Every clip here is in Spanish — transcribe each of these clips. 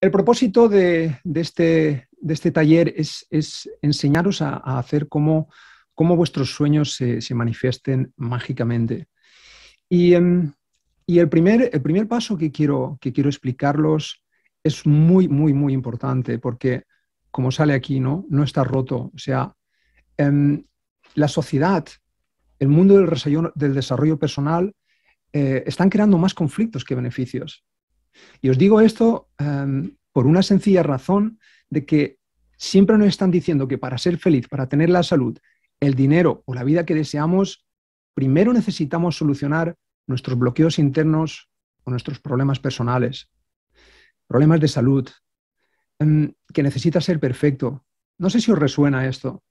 El propósito este, de, este, taller es, enseñaros a, hacer cómo, vuestros sueños se, manifiesten mágicamente. Y, em, el, primer, paso que quiero, que explicarlos es muy, muy, muy importante porque, como sale aquí, no, está roto. O sea, em, la sociedad, el mundo del, desarrollo personal, eh, están creando más conflictos que beneficios. Y os digo esto em, por una sencilla razón de que siempre nos están diciendo que para ser feliz, para tener la salud, el dinero o la vida que deseamos, primero necesitamos solucionar nuestros bloqueos internos o nuestros problemas personales, problemas de salud, em, que necesita ser perfecto. No sé si os resuena esto.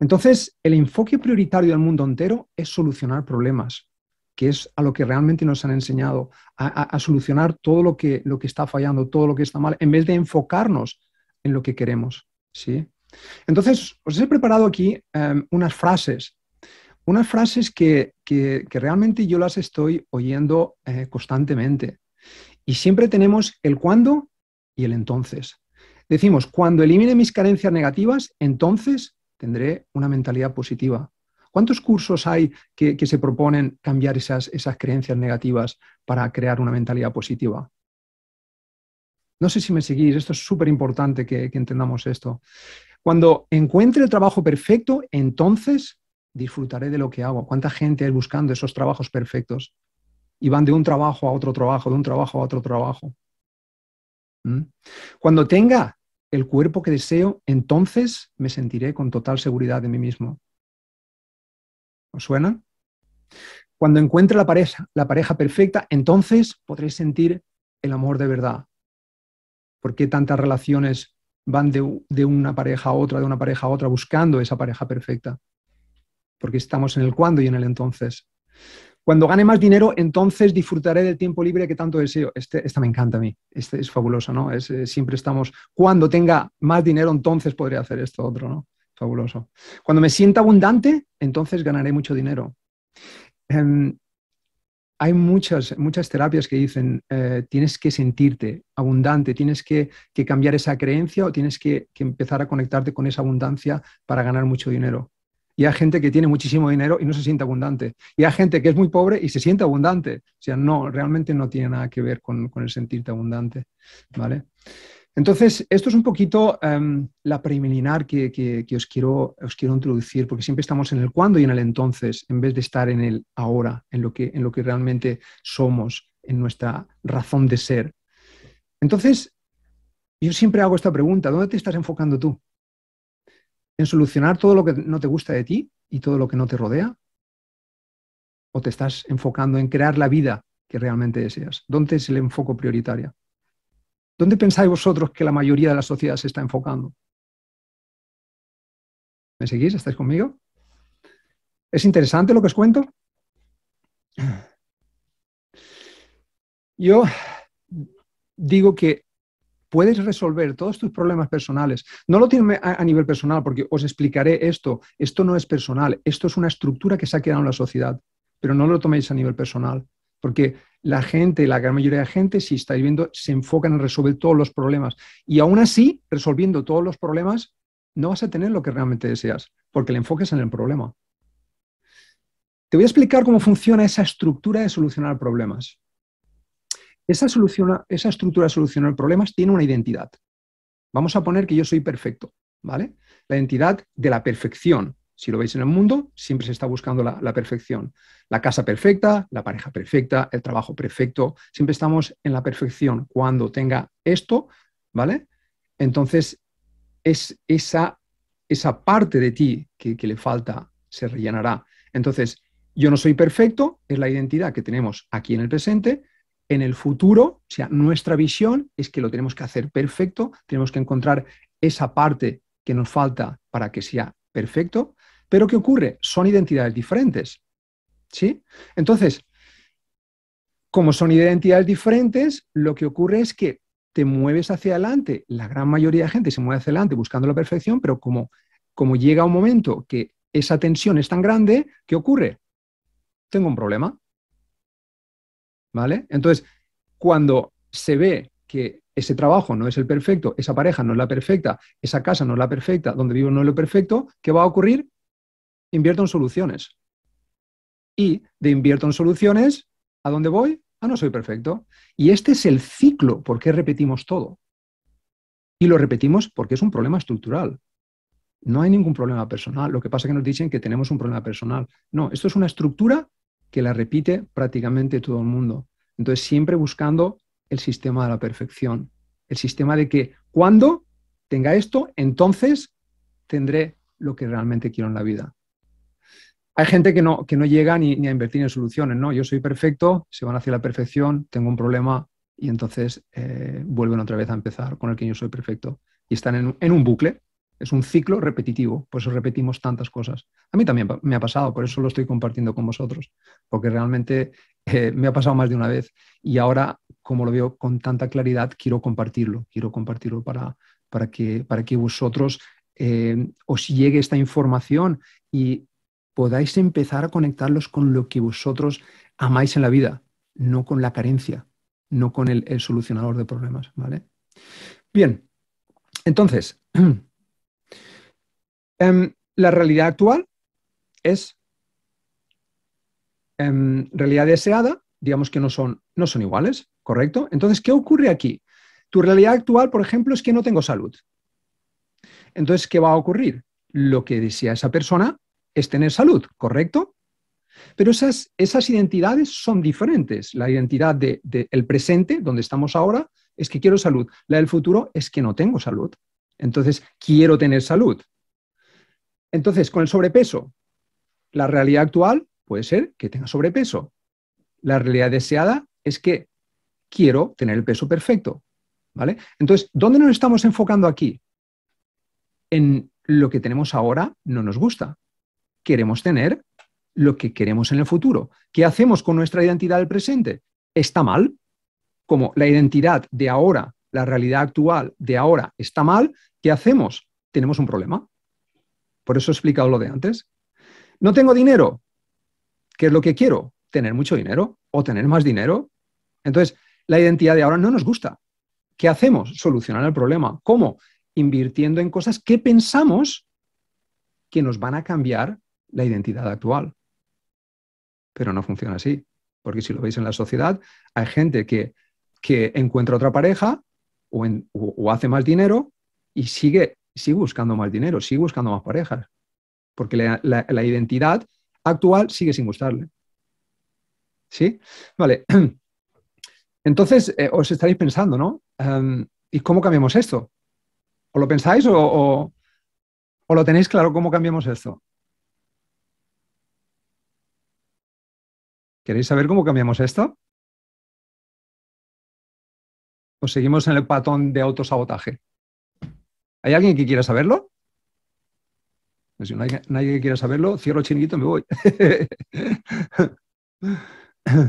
Entonces, el enfoque prioritario del mundo entero es solucionar problemas que es a lo que realmente nos han enseñado, a, solucionar todo lo que, lo que está fallando, todo lo que está mal, en vez de enfocarnos en lo que queremos. ¿sí? Entonces, os he preparado aquí em, unas frases, unas frases que, realmente yo las estoy oyendo eh, constantemente. Y siempre tenemos el cuándo y el entonces. Decimos, cuando elimine mis carencias negativas, entonces tendré una mentalidad positiva. ¿Cuántos cursos hay que, se proponen cambiar esas, creencias negativas para crear una mentalidad positiva? No sé si me seguís, esto es súper importante que, entendamos esto. Cuando encuentre el trabajo perfecto, entonces disfrutaré de lo que hago. ¿Cuánta gente hay buscando esos trabajos perfectos? Y van de un trabajo a otro trabajo, de un trabajo a otro trabajo. ¿Mm? Cuando tenga el cuerpo que deseo, entonces me sentiré con total seguridad de mí mismo suena? Cuando encuentre la pareja, la pareja perfecta, entonces podréis sentir el amor de verdad. ¿Por qué tantas relaciones van de, una pareja a otra, de una pareja a otra, buscando esa pareja perfecta? Porque estamos en el cuándo y en el entonces. Cuando gane más dinero, entonces disfrutaré del tiempo libre que tanto deseo. Este, esta me encanta a mí, este es fabuloso, ¿no? Es, eh, siempre estamos, cuando tenga más dinero, entonces podré hacer esto otro, ¿no? fabuloso. Cuando me sienta abundante, entonces ganaré mucho dinero. Em, hay muchas, muchas terapias que dicen, eh, tienes que sentirte abundante, tienes que, cambiar esa creencia o tienes que, empezar a conectarte con esa abundancia para ganar mucho dinero. Y hay gente que tiene muchísimo dinero y no se siente abundante. Y hay gente que es muy pobre y se siente abundante. O sea, no, realmente no tiene nada que ver con, con el sentirte abundante. ¿Vale? Entonces, esto es un poquito em, la preliminar que, os, quiero, introducir, porque siempre estamos en el cuándo y en el entonces, en vez de estar en el ahora, en lo que, en lo que realmente somos, en nuestra razón de ser. Entonces, yo siempre hago esta pregunta, ¿dónde te estás enfocando tú? ¿En solucionar todo lo que no te gusta de ti y todo lo que no te rodea? ¿O te estás enfocando en crear la vida que realmente deseas? ¿Dónde es el enfoque prioritario? ¿Dónde pensáis vosotros que la mayoría de la sociedad se está enfocando? ¿Me seguís? ¿Estáis conmigo? ¿Es interesante lo que os cuento? Yo digo que puedes resolver todos tus problemas personales. No lo tiene a, nivel personal, porque os explicaré esto. Esto no es personal, esto es una estructura que se ha quedado en la sociedad, pero no lo toméis a nivel personal porque la gente, la gran mayoría de gente, si estáis viendo, se enfocan en resolver todos los problemas. Y aún así, resolviendo todos los problemas, no vas a tener lo que realmente deseas, porque el enfoque es en el problema. Te voy a explicar cómo funciona esa estructura de solucionar problemas. Esa, esa estructura de solucionar problemas tiene una identidad. Vamos a poner que yo soy perfecto, ¿vale? La identidad de la perfección. Si lo veis en el mundo, siempre se está buscando la, perfección. La casa perfecta, la pareja perfecta, el trabajo perfecto. Siempre estamos en la perfección. Cuando tenga esto, ¿vale? Entonces, es esa, esa parte de ti que, que le falta se rellenará. Entonces, yo no soy perfecto, es la identidad que tenemos aquí en el presente, en el futuro, o sea, nuestra visión es que lo tenemos que hacer perfecto, tenemos que encontrar esa parte que nos falta para que sea perfecto pero ¿qué ocurre? Son identidades diferentes. ¿Sí? Entonces, como son identidades diferentes, lo que ocurre es que te mueves hacia adelante. La gran mayoría de gente se mueve hacia adelante buscando la perfección, pero como, como llega un momento que esa tensión es tan grande, ¿qué ocurre? Tengo un problema. ¿Vale? Entonces, cuando se ve que ese trabajo no es el perfecto, esa pareja no es la perfecta, esa casa no es la perfecta, donde vivo no es lo perfecto, ¿qué va a ocurrir? invierto en soluciones. Y de invierto en soluciones, ¿a dónde voy? Ah, no soy perfecto. Y este es el ciclo por qué repetimos todo. Y lo repetimos porque es un problema estructural. No hay ningún problema personal. Lo que pasa es que nos dicen que tenemos un problema personal. No, esto es una estructura que la repite prácticamente todo el mundo. Entonces, siempre buscando el sistema de la perfección. El sistema de que cuando tenga esto, entonces tendré lo que realmente quiero en la vida hay gente que no, que no llega ni, a invertir en soluciones, ¿no? Yo soy perfecto, se van hacia la perfección, tengo un problema y entonces eh, vuelven otra vez a empezar con el que yo soy perfecto. Y están en, en un bucle, es un ciclo repetitivo, por eso repetimos tantas cosas. A mí también me ha pasado, por eso lo estoy compartiendo con vosotros, porque realmente eh, me ha pasado más de una vez y ahora, como lo veo con tanta claridad, quiero compartirlo, quiero compartirlo para, para, que, para que vosotros eh, os llegue esta información y podáis empezar a conectarlos con lo que vosotros amáis en la vida, no con la carencia, no con el, solucionador de problemas, ¿vale? Bien, entonces, em, la realidad actual es em, realidad deseada, digamos que no son, no son iguales, ¿correcto? Entonces, ¿qué ocurre aquí? Tu realidad actual, por ejemplo, es que no tengo salud. Entonces, ¿qué va a ocurrir? Lo que decía esa persona es tener salud, ¿correcto? Pero esas, esas identidades son diferentes. La identidad del presente, donde estamos ahora, es que quiero salud. La del futuro es que no tengo salud. Entonces, quiero tener salud. Entonces, con el sobrepeso, la realidad actual puede ser que tenga sobrepeso. La realidad deseada es que quiero tener el peso perfecto. ¿Vale? Entonces, ¿dónde nos estamos enfocando aquí? En lo que tenemos ahora no nos gusta queremos tener, lo que queremos en el futuro. ¿Qué hacemos con nuestra identidad del presente? ¿Está mal? Como la identidad de ahora, la realidad actual de ahora está mal, ¿qué hacemos? Tenemos un problema. Por eso he explicado lo de antes. No tengo dinero. ¿Qué es lo que quiero? Tener mucho dinero o tener más dinero. Entonces, la identidad de ahora no nos gusta. ¿Qué hacemos? Solucionar el problema. ¿Cómo? Invirtiendo en cosas que pensamos que nos van a cambiar la identidad actual. Pero no funciona así, porque si lo veis en la sociedad, hay gente que, que encuentra otra pareja o, o, hace más dinero y sigue, sigue buscando más dinero, sigue buscando más parejas, porque la, identidad actual sigue sin gustarle. ¿Sí? Vale. Entonces, eh, os estaréis pensando, ¿no? Em, ¿Y cómo cambiamos esto? ¿O lo pensáis o, o, o, lo tenéis claro cómo cambiamos esto? ¿Queréis saber cómo cambiamos esto? ¿O pues seguimos en el patón de autosabotaje? ¿Hay alguien que quiera saberlo? Pues si no hay nadie que quiera saberlo, cierro el chinguito y me voy.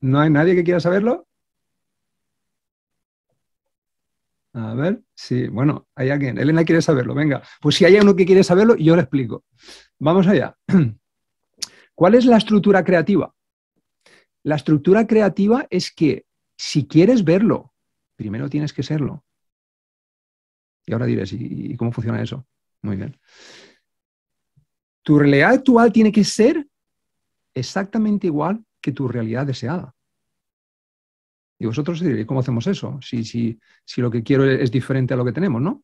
¿No hay nadie que quiera saberlo? A ver, sí, bueno, hay alguien. Elena quiere saberlo, venga. Pues si hay uno que quiere saberlo, yo le explico. Vamos allá. ¿Cuál es la estructura creativa? La estructura creativa es que si quieres verlo, primero tienes que serlo. Y ahora diré, ¿y cómo funciona eso? Muy bien. Tu realidad actual tiene que ser exactamente igual que tu realidad deseada. Y vosotros diréis, ¿cómo hacemos eso? Si, si, si lo que quiero es diferente a lo que tenemos, ¿no?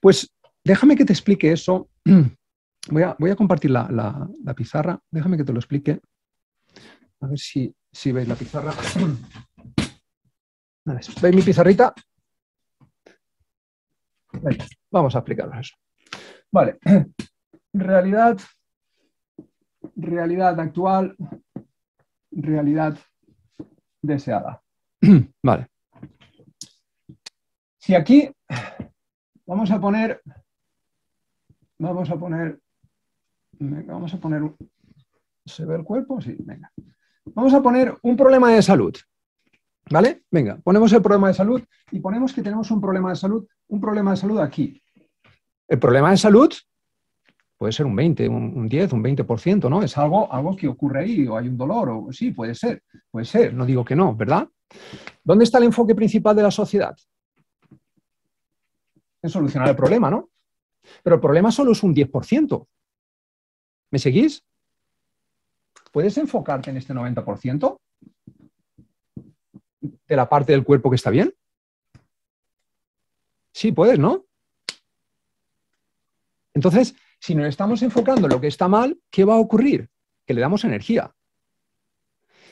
Pues déjame que te explique eso voy a, compartir la, pizarra. Déjame que te lo explique. A ver si, veis la pizarra. ¿Veis mi pizarrita? vamos a explicaros eso. Vale. Realidad, realidad actual, realidad deseada. Vale. Si aquí vamos a poner, vamos a poner vamos a poner... ¿Se ve el cuerpo? Sí, venga. Vamos a poner un problema de salud. ¿Vale? Venga, ponemos el problema de salud y ponemos que tenemos un problema de salud, un problema de salud aquí. El problema de salud puede ser un 20, un, 10, un 20%, ¿no? Es algo, algo que ocurre ahí, o hay un dolor, o sí, puede ser, puede ser, no digo que no, ¿verdad? ¿Dónde está el enfoque principal de la sociedad? En solucionar el problema, ¿no? Pero el problema solo es un 10%. ¿Me seguís? ¿Puedes enfocarte en este 90% de la parte del cuerpo que está bien? Sí, puedes, ¿no? Entonces, si nos estamos enfocando en lo que está mal, ¿qué va a ocurrir? Que le damos energía.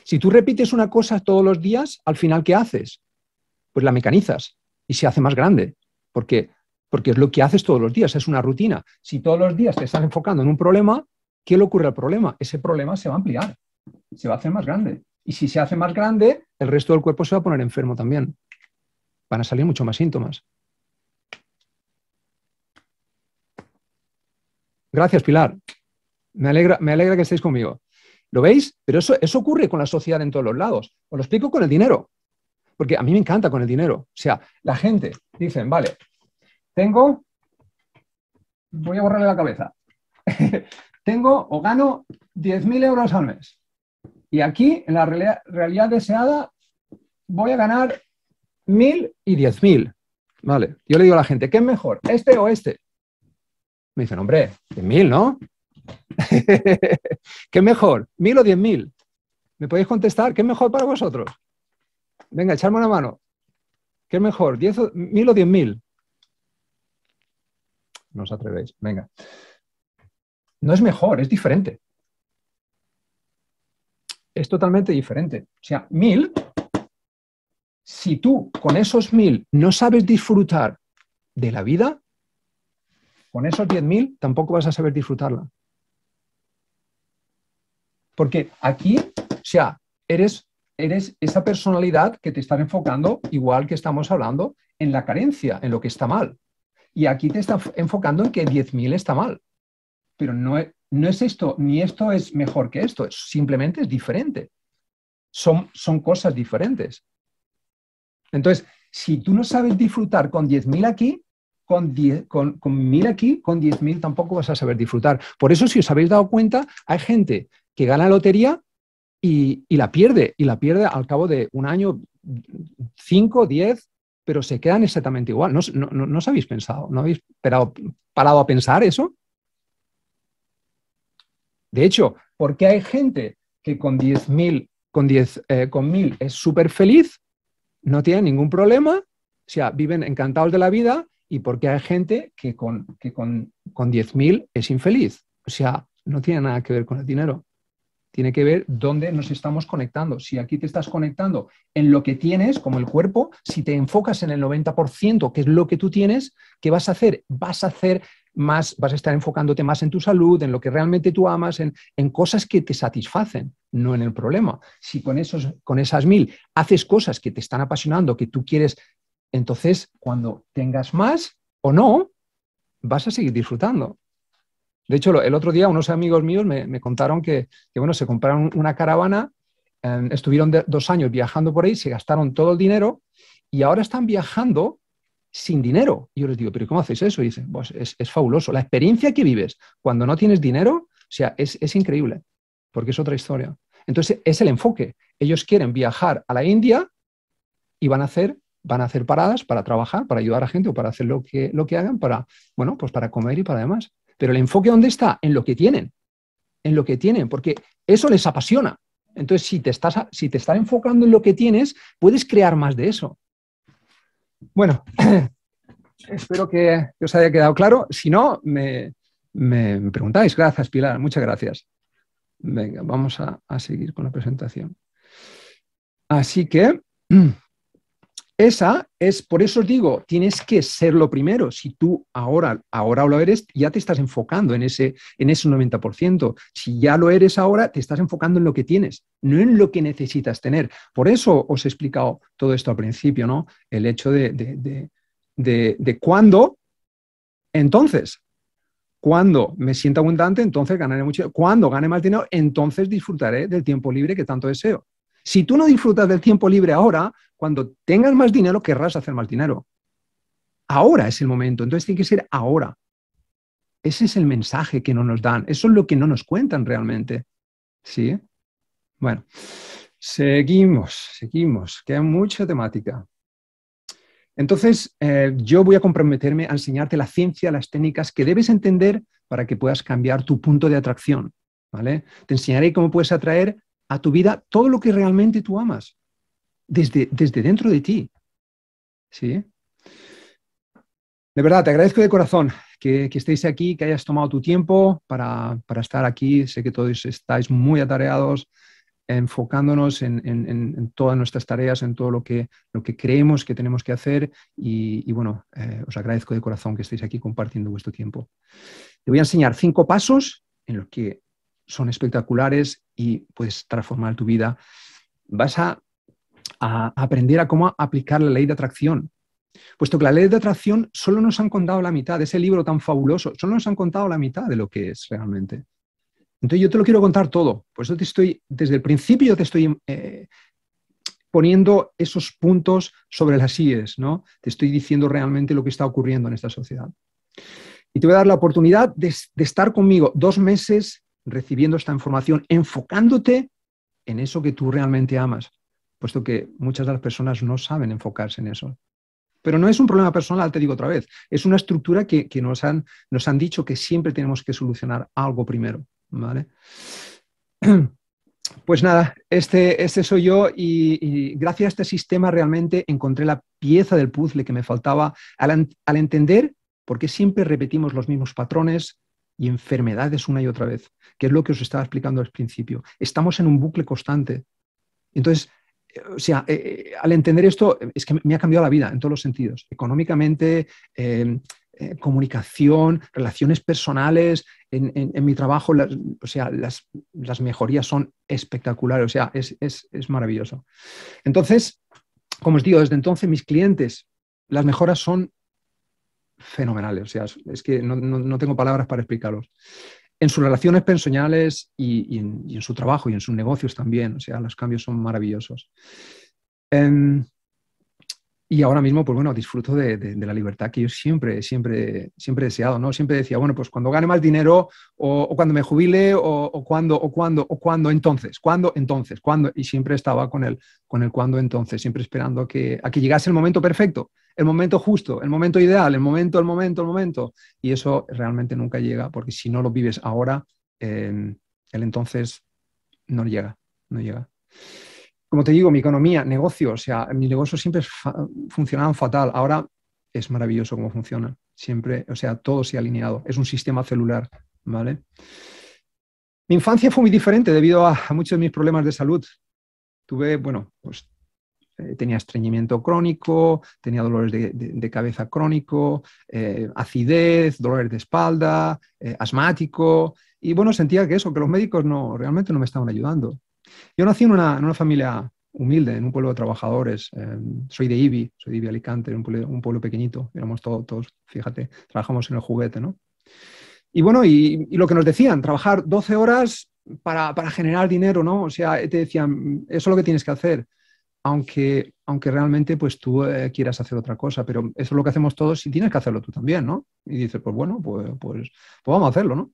Si tú repites una cosa todos los días, al final, ¿qué haces? Pues la mecanizas y se hace más grande, porque, porque es lo que haces todos los días, es una rutina. Si todos los días te estás enfocando en un problema, ¿qué le ocurre al problema? Ese problema se va a ampliar, se va a hacer más grande. Y si se hace más grande, el resto del cuerpo se va a poner enfermo también. Van a salir mucho más síntomas. Gracias, Pilar. Me alegra, me alegra que estéis conmigo. ¿Lo veis? Pero eso, ocurre con la sociedad en todos los lados. Os lo explico con el dinero. Porque a mí me encanta con el dinero. O sea, la gente dice, vale, tengo, voy a borrarle la cabeza. tengo o gano 10.000 euros al mes. Y aquí, en la realidad, realidad deseada, voy a ganar 1.000 y 10.000. Vale, yo le digo a la gente, ¿qué es mejor, este o este? Me dicen, hombre, 10.000, ¿no? ¿Qué es mejor, 1.000 o 10.000? ¿Me podéis contestar? ¿Qué es mejor para vosotros? Venga, echarme una mano. ¿Qué es mejor, 1.000 o 10.000? No os atrevéis, venga. No es mejor, es diferente. Es totalmente diferente. O sea, mil, si tú con esos mil no sabes disfrutar de la vida, con esos diez mil tampoco vas a saber disfrutarla. Porque aquí, o sea, eres, eres esa personalidad que te están enfocando, igual que estamos hablando, en la carencia, en lo que está mal. Y aquí te está enfocando en que 10.000 está mal pero no es, esto, ni esto es mejor que esto, es, simplemente es diferente. Son, son cosas diferentes. Entonces, si tú no sabes disfrutar con 10.000 aquí, con, con, aquí, con 10.000 tampoco vas a saber disfrutar. Por eso, si os habéis dado cuenta, hay gente que gana lotería y, la pierde, y la pierde al cabo de un año, 5, 10, pero se quedan exactamente igual. ¿No, no, os habéis pensado? ¿No habéis parado a pensar eso? De hecho, porque hay gente que con 10.000 con eh, con es súper feliz, no tiene ningún problema, o sea, viven encantados de la vida y porque hay gente que con, con, con 10.000 es infeliz. O sea, no tiene nada que ver con el dinero. Tiene que ver dónde nos estamos conectando. Si aquí te estás conectando en lo que tienes, como el cuerpo, si te enfocas en el 90%, que es lo que tú tienes, ¿qué vas a hacer? Vas a hacer más, vas a estar enfocándote más en tu salud, en lo que realmente tú amas, en, cosas que te satisfacen, no en el problema. Si con, esos, con esas mil haces cosas que te están apasionando, que tú quieres, entonces cuando tengas más o no, vas a seguir disfrutando. De hecho, el otro día unos amigos míos me, contaron que, que, bueno, se compraron una caravana, em, estuvieron dos años viajando por ahí, se gastaron todo el dinero y ahora están viajando sin dinero. Y yo les digo, ¿pero cómo haces eso? Y dicen, pues es, fabuloso. La experiencia que vives cuando no tienes dinero, o sea, es, increíble, porque es otra historia. Entonces, es el enfoque. Ellos quieren viajar a la India y van a hacer van a hacer paradas para trabajar, para ayudar a gente o para hacer lo que, lo que hagan, para, bueno, pues para comer y para demás. Pero el enfoque dónde está? En lo que tienen, en lo que tienen, porque eso les apasiona. Entonces, si te estás, si te estás enfocando en lo que tienes, puedes crear más de eso. Bueno, espero que os haya quedado claro. Si no, me, preguntáis. Gracias, Pilar. Muchas gracias. Venga, vamos a seguir con la presentación. Así que... Esa es, por eso os digo, tienes que ser lo primero. Si tú ahora, ahora lo eres, ya te estás enfocando en ese, en ese 90%. Si ya lo eres ahora, te estás enfocando en lo que tienes, no en lo que necesitas tener. Por eso os he explicado todo esto al principio, ¿no? El hecho de, de, de, de cuándo, entonces. Cuando me sienta abundante, entonces ganaré mucho. Cuando gane más dinero, entonces disfrutaré del tiempo libre que tanto deseo. Si tú no disfrutas del tiempo libre ahora, cuando tengas más dinero querrás hacer más dinero. Ahora es el momento, entonces tiene que ser ahora. Ese es el mensaje que no nos dan, eso es lo que no nos cuentan realmente. ¿Sí? Bueno, seguimos, seguimos, Que hay mucha temática. Entonces, eh, yo voy a comprometerme a enseñarte la ciencia, las técnicas que debes entender para que puedas cambiar tu punto de atracción. ¿vale? Te enseñaré cómo puedes atraer a tu vida todo lo que realmente tú amas, desde, desde dentro de ti. ¿Sí? De verdad, te agradezco de corazón que, estéis aquí, que hayas tomado tu tiempo para, para, estar aquí. Sé que todos estáis muy atareados, enfocándonos en, todas nuestras tareas, en todo lo que, lo que creemos que tenemos que hacer. Y, bueno, eh, os agradezco de corazón que estéis aquí compartiendo vuestro tiempo. Te voy a enseñar cinco pasos en los que son espectaculares y puedes transformar tu vida. Vas a, aprender a cómo aplicar la ley de atracción, puesto que la ley de atracción solo nos han contado la mitad de ese libro tan fabuloso, solo nos han contado la mitad de lo que es realmente. Entonces yo te lo quiero contar todo, por eso te estoy, desde el principio te estoy eh, poniendo esos puntos sobre las IES, ¿no? Te estoy diciendo realmente lo que está ocurriendo en esta sociedad. Y te voy a dar la oportunidad de estar conmigo dos meses recibiendo esta información, enfocándote en eso que tú realmente amas, puesto que muchas de las personas no saben enfocarse en eso. Pero no es un problema personal, te digo otra vez, es una estructura que, nos, han, nos han dicho que siempre tenemos que solucionar algo primero, ¿vale? Pues nada, este, este soy yo y, gracias a este sistema realmente encontré la pieza del puzzle que me faltaba al, al entender por qué siempre repetimos los mismos patrones, y enfermedades una y otra vez, que es lo que os estaba explicando al principio. Estamos en un bucle constante. Entonces, eh, o sea, eh, eh, al entender esto, es que me ha cambiado la vida en todos los sentidos, económicamente, em, comunicación, relaciones personales, en, mi trabajo, o sea, las, mejorías son espectaculares, o sea, es, es maravilloso. Entonces, como os digo, desde entonces mis clientes, las mejoras son fenomenales. O sea, es que no, tengo palabras para explicarlos En sus relaciones personales y, en, su trabajo y en sus negocios también. O sea, los cambios son maravillosos. Em, y ahora mismo, pues bueno, disfruto de, la libertad que yo siempre, siempre, siempre he deseado, ¿no? Siempre decía, bueno, pues cuando gane más dinero, o, cuando me jubile, o, cuando, o cuando, o cuando, entonces, cuando, entonces, cuando. Y siempre estaba con el, con el cuando, entonces, siempre esperando a que, llegase el momento perfecto, el momento justo, el momento ideal, el momento, el momento, el momento. Y eso realmente nunca llega, porque si no lo vives ahora, eh, el entonces no llega, no llega como te digo, mi economía, negocio, o sea, mis negocios siempre funcionaban fatal. Ahora es maravilloso cómo funciona. Siempre, o sea, todo se ha alineado. Es un sistema celular, ¿vale? Mi infancia fue muy diferente debido a, muchos de mis problemas de salud. Tuve, bueno, pues eh, tenía estreñimiento crónico, tenía dolores de, cabeza crónico, eh, acidez, dolores de espalda, eh, asmático. Y bueno, sentía que eso, que los médicos no, realmente no me estaban ayudando. Yo nací en una, familia humilde, en un pueblo de trabajadores. Eh, soy de Ibi, soy de Ibi Alicante, un pueblo, un pueblo pequeñito. Éramos todos, todos, fíjate, trabajamos en el juguete, ¿no? Y bueno, y, lo que nos decían, trabajar 12 horas para, generar dinero, ¿no? O sea, te decían, eso es lo que tienes que hacer, aunque, aunque realmente pues tú eh, quieras hacer otra cosa, pero eso es lo que hacemos todos y tienes que hacerlo tú también, ¿no? Y dices, pues bueno, pues, pues, pues vamos a hacerlo, ¿no?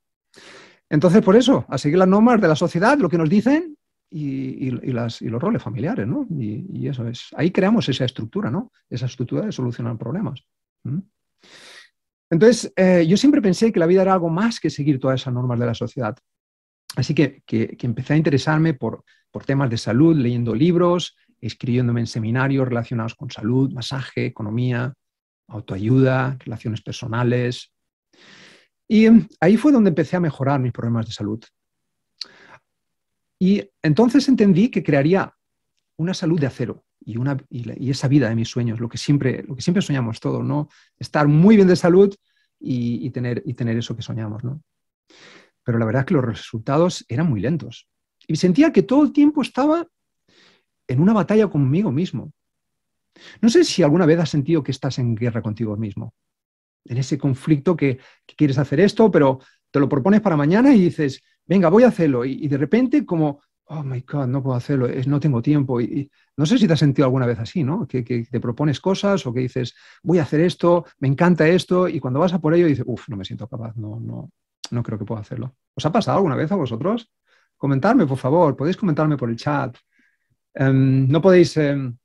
Entonces, por eso, a seguir las normas de la sociedad, lo que nos dicen, y, las, y los roles familiares, ¿no? Y, eso es. Ahí creamos esa estructura, ¿no? Esa estructura de solucionar problemas. Entonces, eh, yo siempre pensé que la vida era algo más que seguir todas esas normas de la sociedad. Así que, que, empecé a interesarme por, por temas de salud, leyendo libros, escribiéndome en seminarios relacionados con salud, masaje, economía, autoayuda, relaciones personales. Y ahí fue donde empecé a mejorar mis problemas de salud. Y entonces entendí que crearía una salud de acero y, una, y, esa vida de mis sueños, lo que siempre, lo que siempre soñamos todos, ¿no? Estar muy bien de salud y, tener, y tener eso que soñamos, ¿no? Pero la verdad es que los resultados eran muy lentos. Y sentía que todo el tiempo estaba en una batalla conmigo mismo. No sé si alguna vez has sentido que estás en guerra contigo mismo, en ese conflicto que quieres hacer esto, pero te lo propones para mañana y dices, venga, voy a hacerlo. Y, de repente como, oh my God, no puedo hacerlo, no tengo tiempo. Y, no sé si te has sentido alguna vez así, ¿no? Que, te propones cosas o que dices, voy a hacer esto, me encanta esto, y cuando vas a por ello dices, uff, no me siento capaz, no, no, no creo que pueda hacerlo. ¿Os ha pasado alguna vez a vosotros? Comentarme, por favor, podéis comentarme por el chat. Em, no podéis... Em,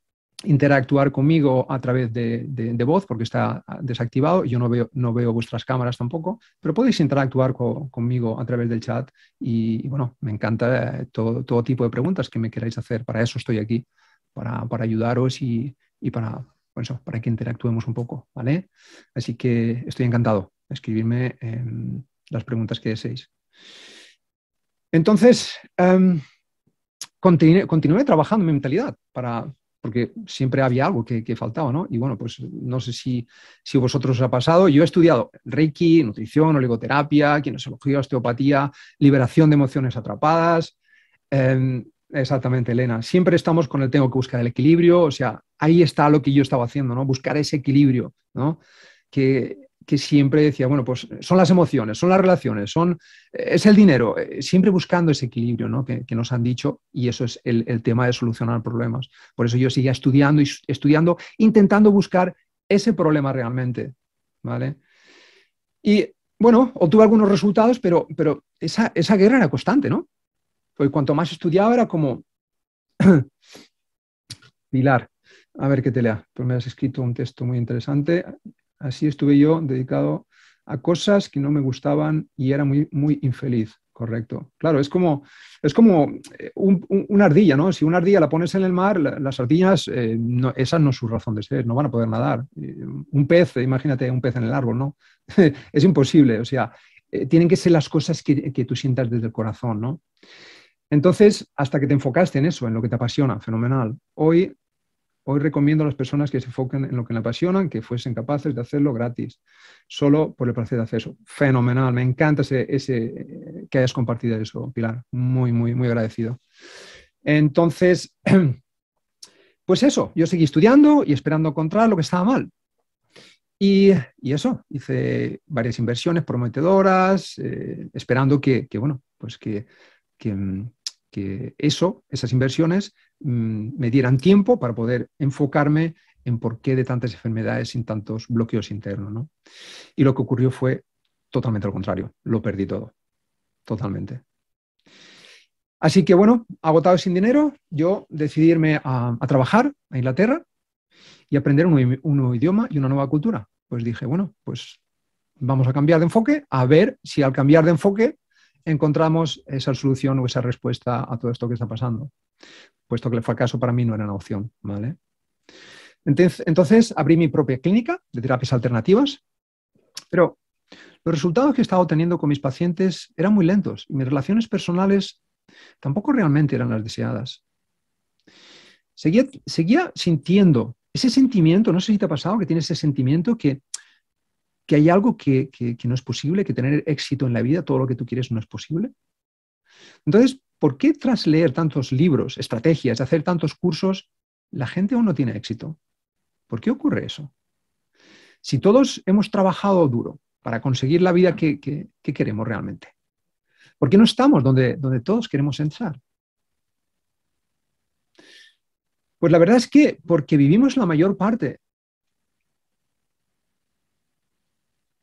interactuar conmigo a través de, voz porque está desactivado. Yo no veo, no veo vuestras cámaras tampoco, pero podéis interactuar conmigo a través del chat y, bueno, me encanta eh, todo, tipo de preguntas que me queráis hacer. Para eso estoy aquí, para, ayudaros y, para, pues para que interactuemos un poco, ¿vale? Así que estoy encantado. Escribirme em, las preguntas que deseéis. Entonces, em, continué trabajando mi mentalidad para, porque siempre había algo que, faltaba, ¿no? Y bueno, pues no sé si, si vosotros os ha pasado. Yo he estudiado Reiki, nutrición, oligoterapia, kinesiología, osteopatía, liberación de emociones atrapadas. Em, exactamente, Elena. Siempre estamos con el tengo que buscar el equilibrio, o sea, ahí está lo que yo estaba haciendo, ¿no? Buscar ese equilibrio, ¿no? Que que siempre decía, bueno, pues eh, son las emociones, son las relaciones, son, eh, es el dinero, eh, siempre buscando ese equilibrio ¿no? que, nos han dicho y eso es el, tema de solucionar problemas. Por eso yo seguía estudiando y estudiando, intentando buscar ese problema realmente. ¿vale? Y bueno, obtuve algunos resultados, pero, pero esa, guerra era constante, ¿no? Porque cuanto más estudiaba era como... Pilar, a ver qué te lea. Pues me has escrito un texto muy interesante. Así estuve yo dedicado a cosas que no me gustaban y era muy, muy infeliz. Correcto. Claro, es como, es como eh, una ardilla, ¿no? Si una ardilla la pones en el mar, las ardillas, eh, no, esa no es su razón de ser, no van a poder nadar. Eh, un pez, imagínate un pez en el árbol, ¿no? es imposible, o sea, tienen que ser las cosas que, que, tú sientas desde el corazón, ¿no? Entonces, hasta que te enfocaste en eso, en lo que te apasiona, fenomenal. Hoy Hoy recomiendo a las personas que se enfoquen en lo que les apasionan, que fuesen capaces de hacerlo gratis, solo por el placer de hacerlo. Fenomenal, me encanta ese, eh, que hayas compartido eso, Pilar. Muy, muy, muy agradecido. Entonces, pues eso, yo seguí estudiando y esperando encontrar lo que estaba mal. Y, eso, hice varias inversiones prometedoras, eh, esperando que, bueno, pues que, que, mm, que eso, esas inversiones, mm, me dieran tiempo para poder enfocarme en por qué de tantas enfermedades sin tantos bloqueos internos. ¿no? Y lo que ocurrió fue totalmente al contrario, lo perdí todo, totalmente. Así que bueno, agotado sin dinero, yo decidí irme a, trabajar a Inglaterra y aprender un, un nuevo idioma y una nueva cultura. Pues dije, bueno, pues vamos a cambiar de enfoque, a ver si al cambiar de enfoque encontramos esa solución o esa respuesta a todo esto que está pasando, puesto que el fracaso para mí no era una opción, ¿vale? Entonces, abrí mi propia clínica de terapias alternativas, pero los resultados que he estado teniendo con mis pacientes eran muy lentos y mis relaciones personales tampoco realmente eran las deseadas. Seguía, seguía sintiendo ese sentimiento, no sé si te ha pasado que tienes ese sentimiento que que hay algo que, no es posible, que tener éxito en la vida, todo lo que tú quieres no es posible. Entonces, ¿por qué tras leer tantos libros, estrategias, hacer tantos cursos, la gente aún no tiene éxito? ¿Por qué ocurre eso? Si todos hemos trabajado duro para conseguir la vida que, queremos realmente, ¿por qué no estamos donde, donde todos queremos entrar? Pues la verdad es que porque vivimos la mayor parte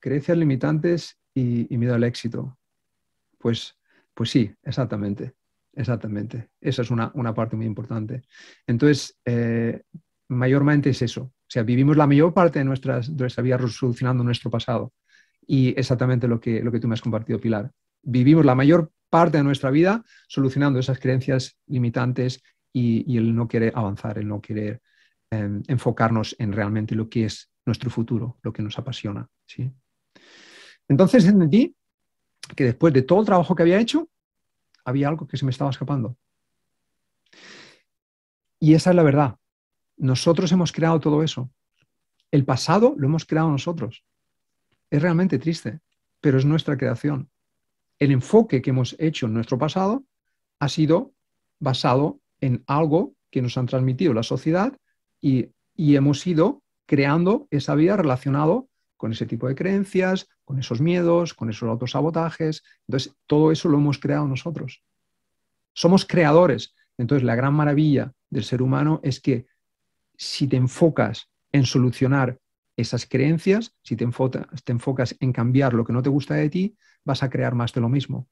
creencias limitantes y, miedo al éxito. Pues, pues sí, exactamente, exactamente. Esa es una, una parte muy importante. Entonces, eh, mayormente es eso. O sea, vivimos la mayor parte de, nuestras, de nuestra vida solucionando nuestro pasado. Y exactamente lo que, lo que tú me has compartido, Pilar. Vivimos la mayor parte de nuestra vida solucionando esas creencias limitantes y, el no querer avanzar, el no querer em, enfocarnos en realmente lo que es nuestro futuro, lo que nos apasiona. ¿sí? Entonces entendí que después de todo el trabajo que había hecho, había algo que se me estaba escapando. Y esa es la verdad. Nosotros hemos creado todo eso. El pasado lo hemos creado nosotros. Es realmente triste, pero es nuestra creación. El enfoque que hemos hecho en nuestro pasado ha sido basado en algo que nos han transmitido la sociedad y, y hemos ido creando esa vida relacionado con ese tipo de creencias, con esos miedos, con esos autosabotajes. Entonces, todo eso lo hemos creado nosotros. Somos creadores. Entonces, la gran maravilla del ser humano es que si te enfocas en solucionar esas creencias, si te, te enfocas en cambiar lo que no te gusta de ti, vas a crear más de lo mismo.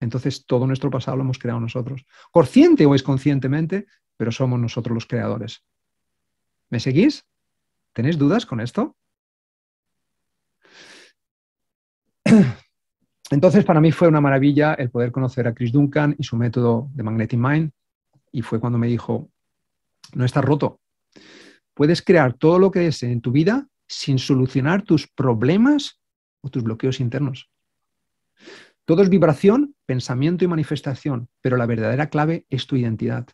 Entonces, todo nuestro pasado lo hemos creado nosotros, consciente o inconscientemente, pero somos nosotros los creadores. ¿Me seguís? ¿Tenéis dudas con esto? Entonces, para mí fue una maravilla el poder conocer a Chris Duncan y su método de Magnetic Mind. Y fue cuando me dijo, no estás roto. Puedes crear todo lo que es en tu vida sin solucionar tus problemas o tus bloqueos internos. Todo es vibración, pensamiento y manifestación, pero la verdadera clave es tu identidad.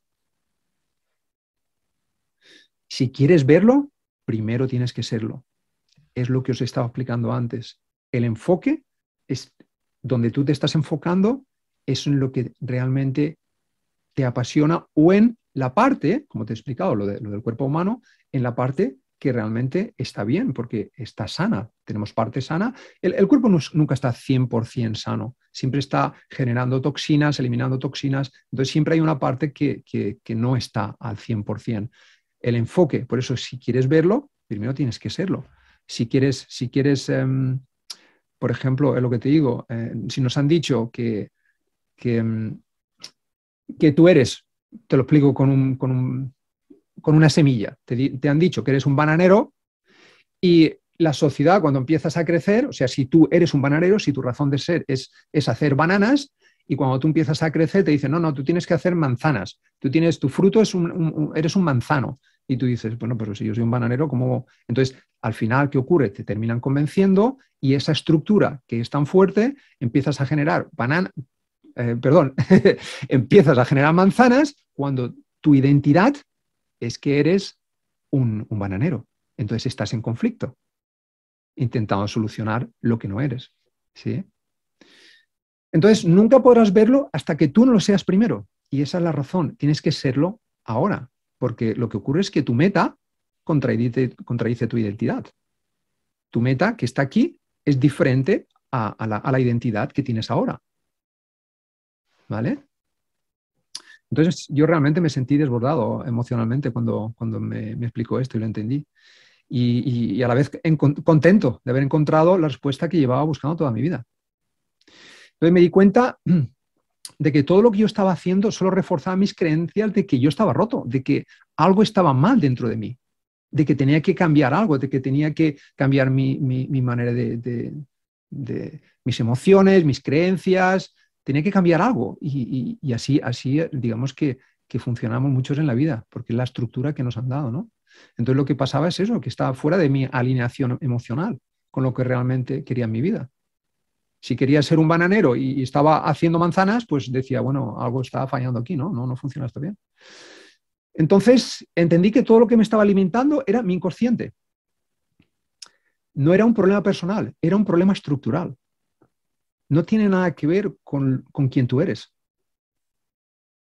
Si quieres verlo, primero tienes que serlo. Es lo que os estaba explicando antes. El enfoque es donde tú te estás enfocando es en lo que realmente te apasiona o en la parte, como te he explicado, lo, de, del cuerpo humano, en la parte que realmente está bien, porque está sana, tenemos parte sana. El, cuerpo nunca está 100% sano, siempre está generando toxinas, eliminando toxinas, entonces siempre hay una parte que, no está al 100%. El enfoque, por eso si quieres verlo, primero tienes que serlo. Si quieres, si quieres em, por ejemplo, es lo que te digo, eh, si nos han dicho que, mm, que, tú eres, te lo explico con, un, con, un, con una semilla, te, han dicho que eres un bananero y la sociedad cuando empiezas a crecer, o sea, si tú eres un bananero, si tu razón de ser es, es hacer bananas, y cuando tú empiezas a crecer te dicen, no, no, tú tienes que hacer manzanas, tú tienes, tu fruto es eres un manzano, y tú dices, bueno, pero si yo soy un bananero, ¿cómo? Entonces, al final, ¿qué ocurre? Te terminan convenciendo y esa estructura que es tan fuerte, empiezas a generar banan eh, perdón, empiezas a generar manzanas cuando tu identidad es que eres un, un bananero. Entonces estás en conflicto, intentando solucionar lo que no eres. ¿sí? Entonces, nunca podrás verlo hasta que tú no lo seas primero. Y esa es la razón. Tienes que serlo ahora porque lo que ocurre es que tu meta contradice, tu identidad. Tu meta que está aquí es diferente a, la, identidad que tienes ahora. ¿Vale? Entonces, yo realmente me sentí desbordado emocionalmente cuando, me, explicó esto y lo entendí. Y, a la vez contento de haber encontrado la respuesta que llevaba buscando toda mi vida. Entonces me di cuenta de que todo lo que yo estaba haciendo solo reforzaba mis creencias de que yo estaba roto, de que algo estaba mal dentro de mí, de que tenía que cambiar algo, de que tenía que cambiar mi, manera de, mis emociones, mis creencias, tenía que cambiar algo. Y, así, así, digamos que, funcionamos muchos en la vida, porque es la estructura que nos han dado, ¿no? Entonces lo que pasaba es eso, que estaba fuera de mi alineación emocional con lo que realmente quería en mi vida si quería ser un bananero y, estaba haciendo manzanas, pues decía, bueno, algo está fallando aquí, ¿no? No, no funciona esto bien. Entonces entendí que todo lo que me estaba alimentando era mi inconsciente. No era un problema personal, era un problema estructural. No tiene nada que ver con, con quién tú eres,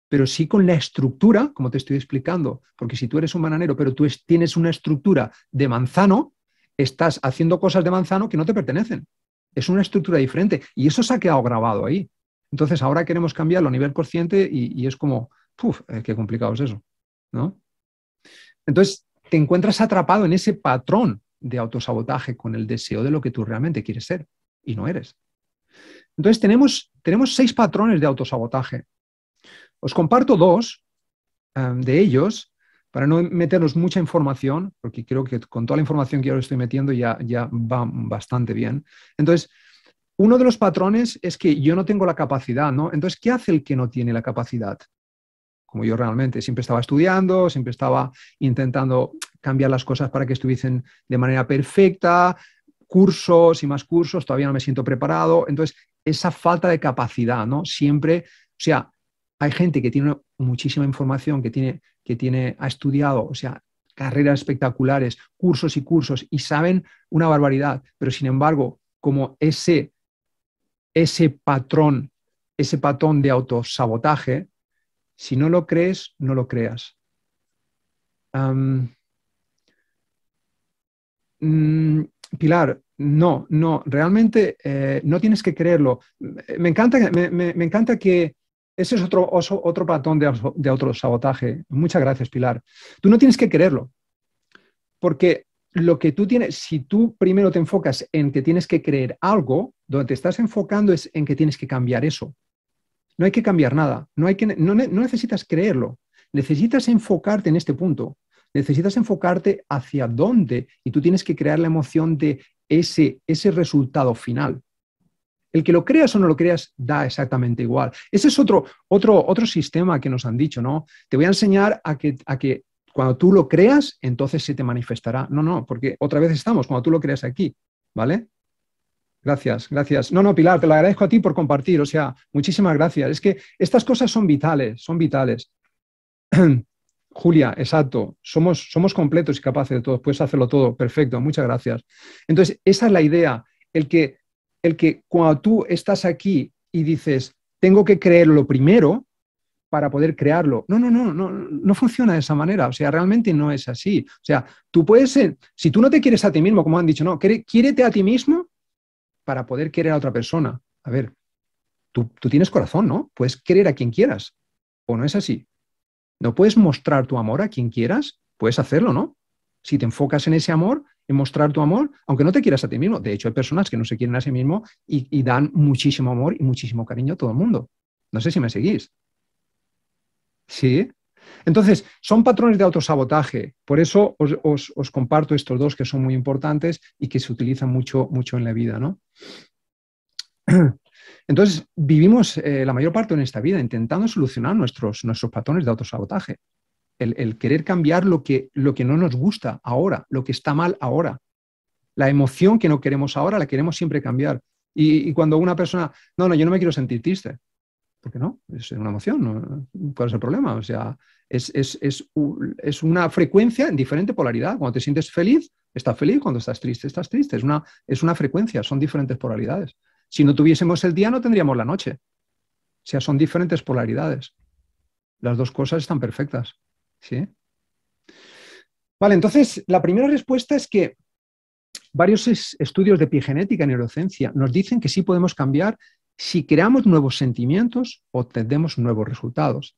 pero sí con la estructura, como te estoy explicando, porque si tú eres un bananero, pero tú tienes una estructura de manzano, estás haciendo cosas de manzano que no te pertenecen es una estructura diferente y eso se ha quedado grabado ahí. Entonces ahora queremos cambiarlo a nivel consciente y, es como, ¡puf! Eh, qué complicado es eso, ¿no? Entonces te encuentras atrapado en ese patrón de autosabotaje con el deseo de lo que tú realmente quieres ser y no eres. Entonces tenemos, tenemos seis patrones de autosabotaje. Os comparto dos eh, de ellos para no meternos mucha información, porque creo que con toda la información que ahora estoy metiendo ya, ya va bastante bien. Entonces, uno de los patrones es que yo no tengo la capacidad, ¿no? Entonces, ¿qué hace el que no tiene la capacidad? Como yo realmente, siempre estaba estudiando, siempre estaba intentando cambiar las cosas para que estuviesen de manera perfecta, cursos y más cursos, todavía no me siento preparado. Entonces, esa falta de capacidad, ¿no? Siempre, o sea, hay gente que tiene muchísima información, que tiene, que tiene, ha estudiado, o sea, carreras espectaculares, cursos y cursos, y saben una barbaridad, pero sin embargo, como ese, ese patrón, ese patrón de autosabotaje, si no lo crees, no lo creas. Mm, Pilar, no, no, realmente eh, no tienes que creerlo. Me encanta, me encanta que, ese es otro, platón otro de, otro sabotaje. Muchas gracias, Pilar. Tú no tienes que creerlo. porque lo que tú tienes, si tú primero te enfocas en que tienes que creer algo, donde te estás enfocando es en que tienes que cambiar eso. No hay que cambiar nada, no, hay que, no necesitas creerlo, necesitas enfocarte en este punto, necesitas enfocarte hacia dónde y tú tienes que crear la emoción de ese, ese resultado final. El que lo creas o no lo creas da exactamente igual. Ese es otro, otro, otro sistema que nos han dicho, ¿no? Te voy a enseñar a que, a que cuando tú lo creas, entonces se te manifestará. No, no, porque otra vez estamos, cuando tú lo creas aquí, ¿vale? Gracias, gracias. No, no, Pilar, te lo agradezco a ti por compartir, o sea, muchísimas gracias. Es que estas cosas son vitales, son vitales. Julia, exacto, somos, somos completos y capaces de todo, puedes hacerlo todo, perfecto, muchas gracias. Entonces, esa es la idea, el que el que cuando tú estás aquí y dices, tengo que creerlo primero para poder crearlo. No, no, no, no, no funciona de esa manera. O sea, realmente no es así. O sea, tú puedes ser, si tú no te quieres a ti mismo, como han dicho, no, quiérete a ti mismo para poder querer a otra persona. A ver, tú, tú tienes corazón, ¿no? Puedes querer a quien quieras. ¿O no es así? ¿No puedes mostrar tu amor a quien quieras? Puedes hacerlo, ¿no? Si te enfocas en ese amor, en mostrar tu amor, aunque no te quieras a ti mismo. De hecho, hay personas que no se quieren a sí mismo y, dan muchísimo amor y muchísimo cariño a todo el mundo. No sé si me seguís. ¿Sí? Entonces, son patrones de autosabotaje. Por eso os, comparto estos dos que son muy importantes y que se utilizan mucho, mucho en la vida, Entonces, vivimos eh, la mayor parte de nuestra vida intentando solucionar nuestros, nuestros patrones de autosabotaje el, querer cambiar lo que, lo que no nos gusta ahora, lo que está mal ahora. La emoción que no queremos ahora la queremos siempre cambiar. Y, cuando una persona, no, no, yo no me quiero sentir triste. ¿Por qué no? Es una emoción, no, ¿cuál es el problema? O sea, es, es, una frecuencia en diferente polaridad. Cuando te sientes feliz, estás feliz, cuando estás triste, estás triste. Es una, es una frecuencia, son diferentes polaridades. Si no tuviésemos el día, no tendríamos la noche. O sea, son diferentes polaridades. Las dos cosas están perfectas. ¿Sí? Vale, entonces la primera respuesta es que varios estudios de epigenética y neurociencia nos dicen que sí podemos cambiar si creamos nuevos sentimientos, o tendemos nuevos resultados.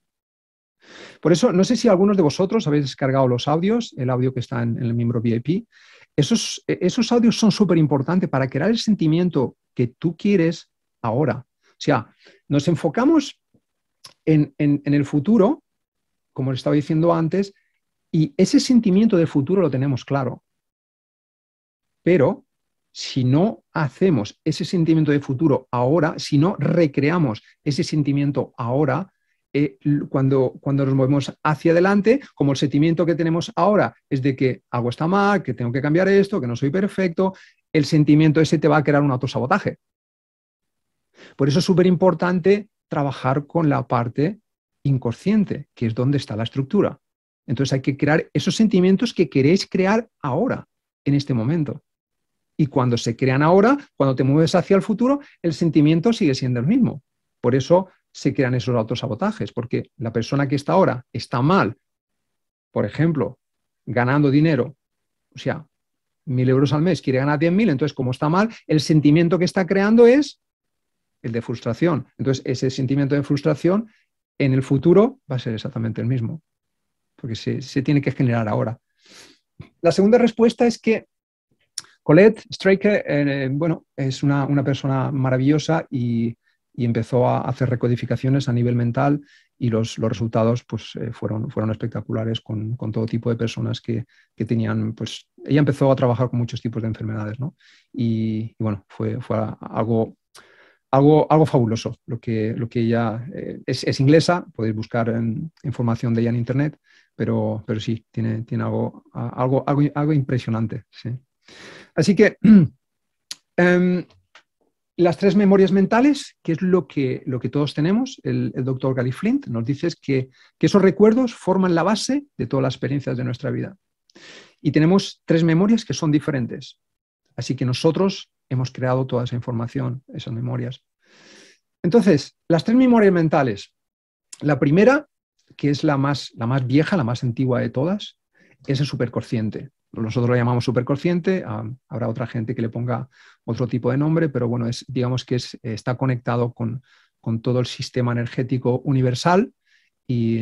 Por eso, no sé si algunos de vosotros habéis descargado los audios, el audio que está en, el miembro VIP. Esos, e, esos audios son súper importantes para crear el sentimiento que tú quieres ahora. O sea, nos enfocamos en el futuro, como estaba diciendo antes, y ese sentimiento de futuro lo tenemos claro. Pero si no hacemos ese sentimiento de futuro ahora, si no recreamos ese sentimiento ahora, eh, cuando, cuando nos movemos hacia adelante, como el sentimiento que tenemos ahora es de que hago está mal, que tengo que cambiar esto, que no soy perfecto, el sentimiento ese te va a crear un autosabotaje. Por eso es súper importante trabajar con la parte inconsciente, que es donde está la estructura. Entonces hay que crear esos sentimientos que queréis crear ahora, en este momento. Y cuando se crean ahora, cuando te mueves hacia el futuro, el sentimiento sigue siendo el mismo. Por eso se crean esos autosabotajes, porque la persona que está ahora está mal, por ejemplo, ganando dinero, o sea, mil euros al mes, quiere ganar mil, entonces como está mal, el sentimiento que está creando es el de frustración. Entonces ese sentimiento de frustración en el futuro va a ser exactamente el mismo, porque se, tiene que generar ahora. La segunda respuesta es que Colette Straker, eh, bueno, es una, persona maravillosa y, empezó a hacer recodificaciones a nivel mental y los, los resultados pues, eh, fueron, fueron espectaculares con, todo tipo de personas que, tenían, pues ella empezó a trabajar con muchos tipos de enfermedades, Y, bueno, fue, fue algo algo, fabuloso lo que, lo que ella eh, es, inglesa, podéis buscar información de ella en internet, pero, pero sí, tiene, tiene algo, algo, algo, impresionante. Así que em, las tres memorias mentales, que es lo que, lo que todos tenemos, el, doctor Gary Flint nos dice que, que esos recuerdos forman la base de todas las experiencias de nuestra vida. Y tenemos tres memorias que son diferentes. Así que nosotros hemos creado toda esa información, esas memorias. Entonces, las tres memorias mentales. La primera, que es la más, la más vieja, la más antigua de todas, es el superconsciente. Nosotros lo llamamos superconsciente, ah, habrá otra gente que le ponga otro tipo de nombre, pero bueno, es, digamos que está conectado con, todo el sistema energético universal y,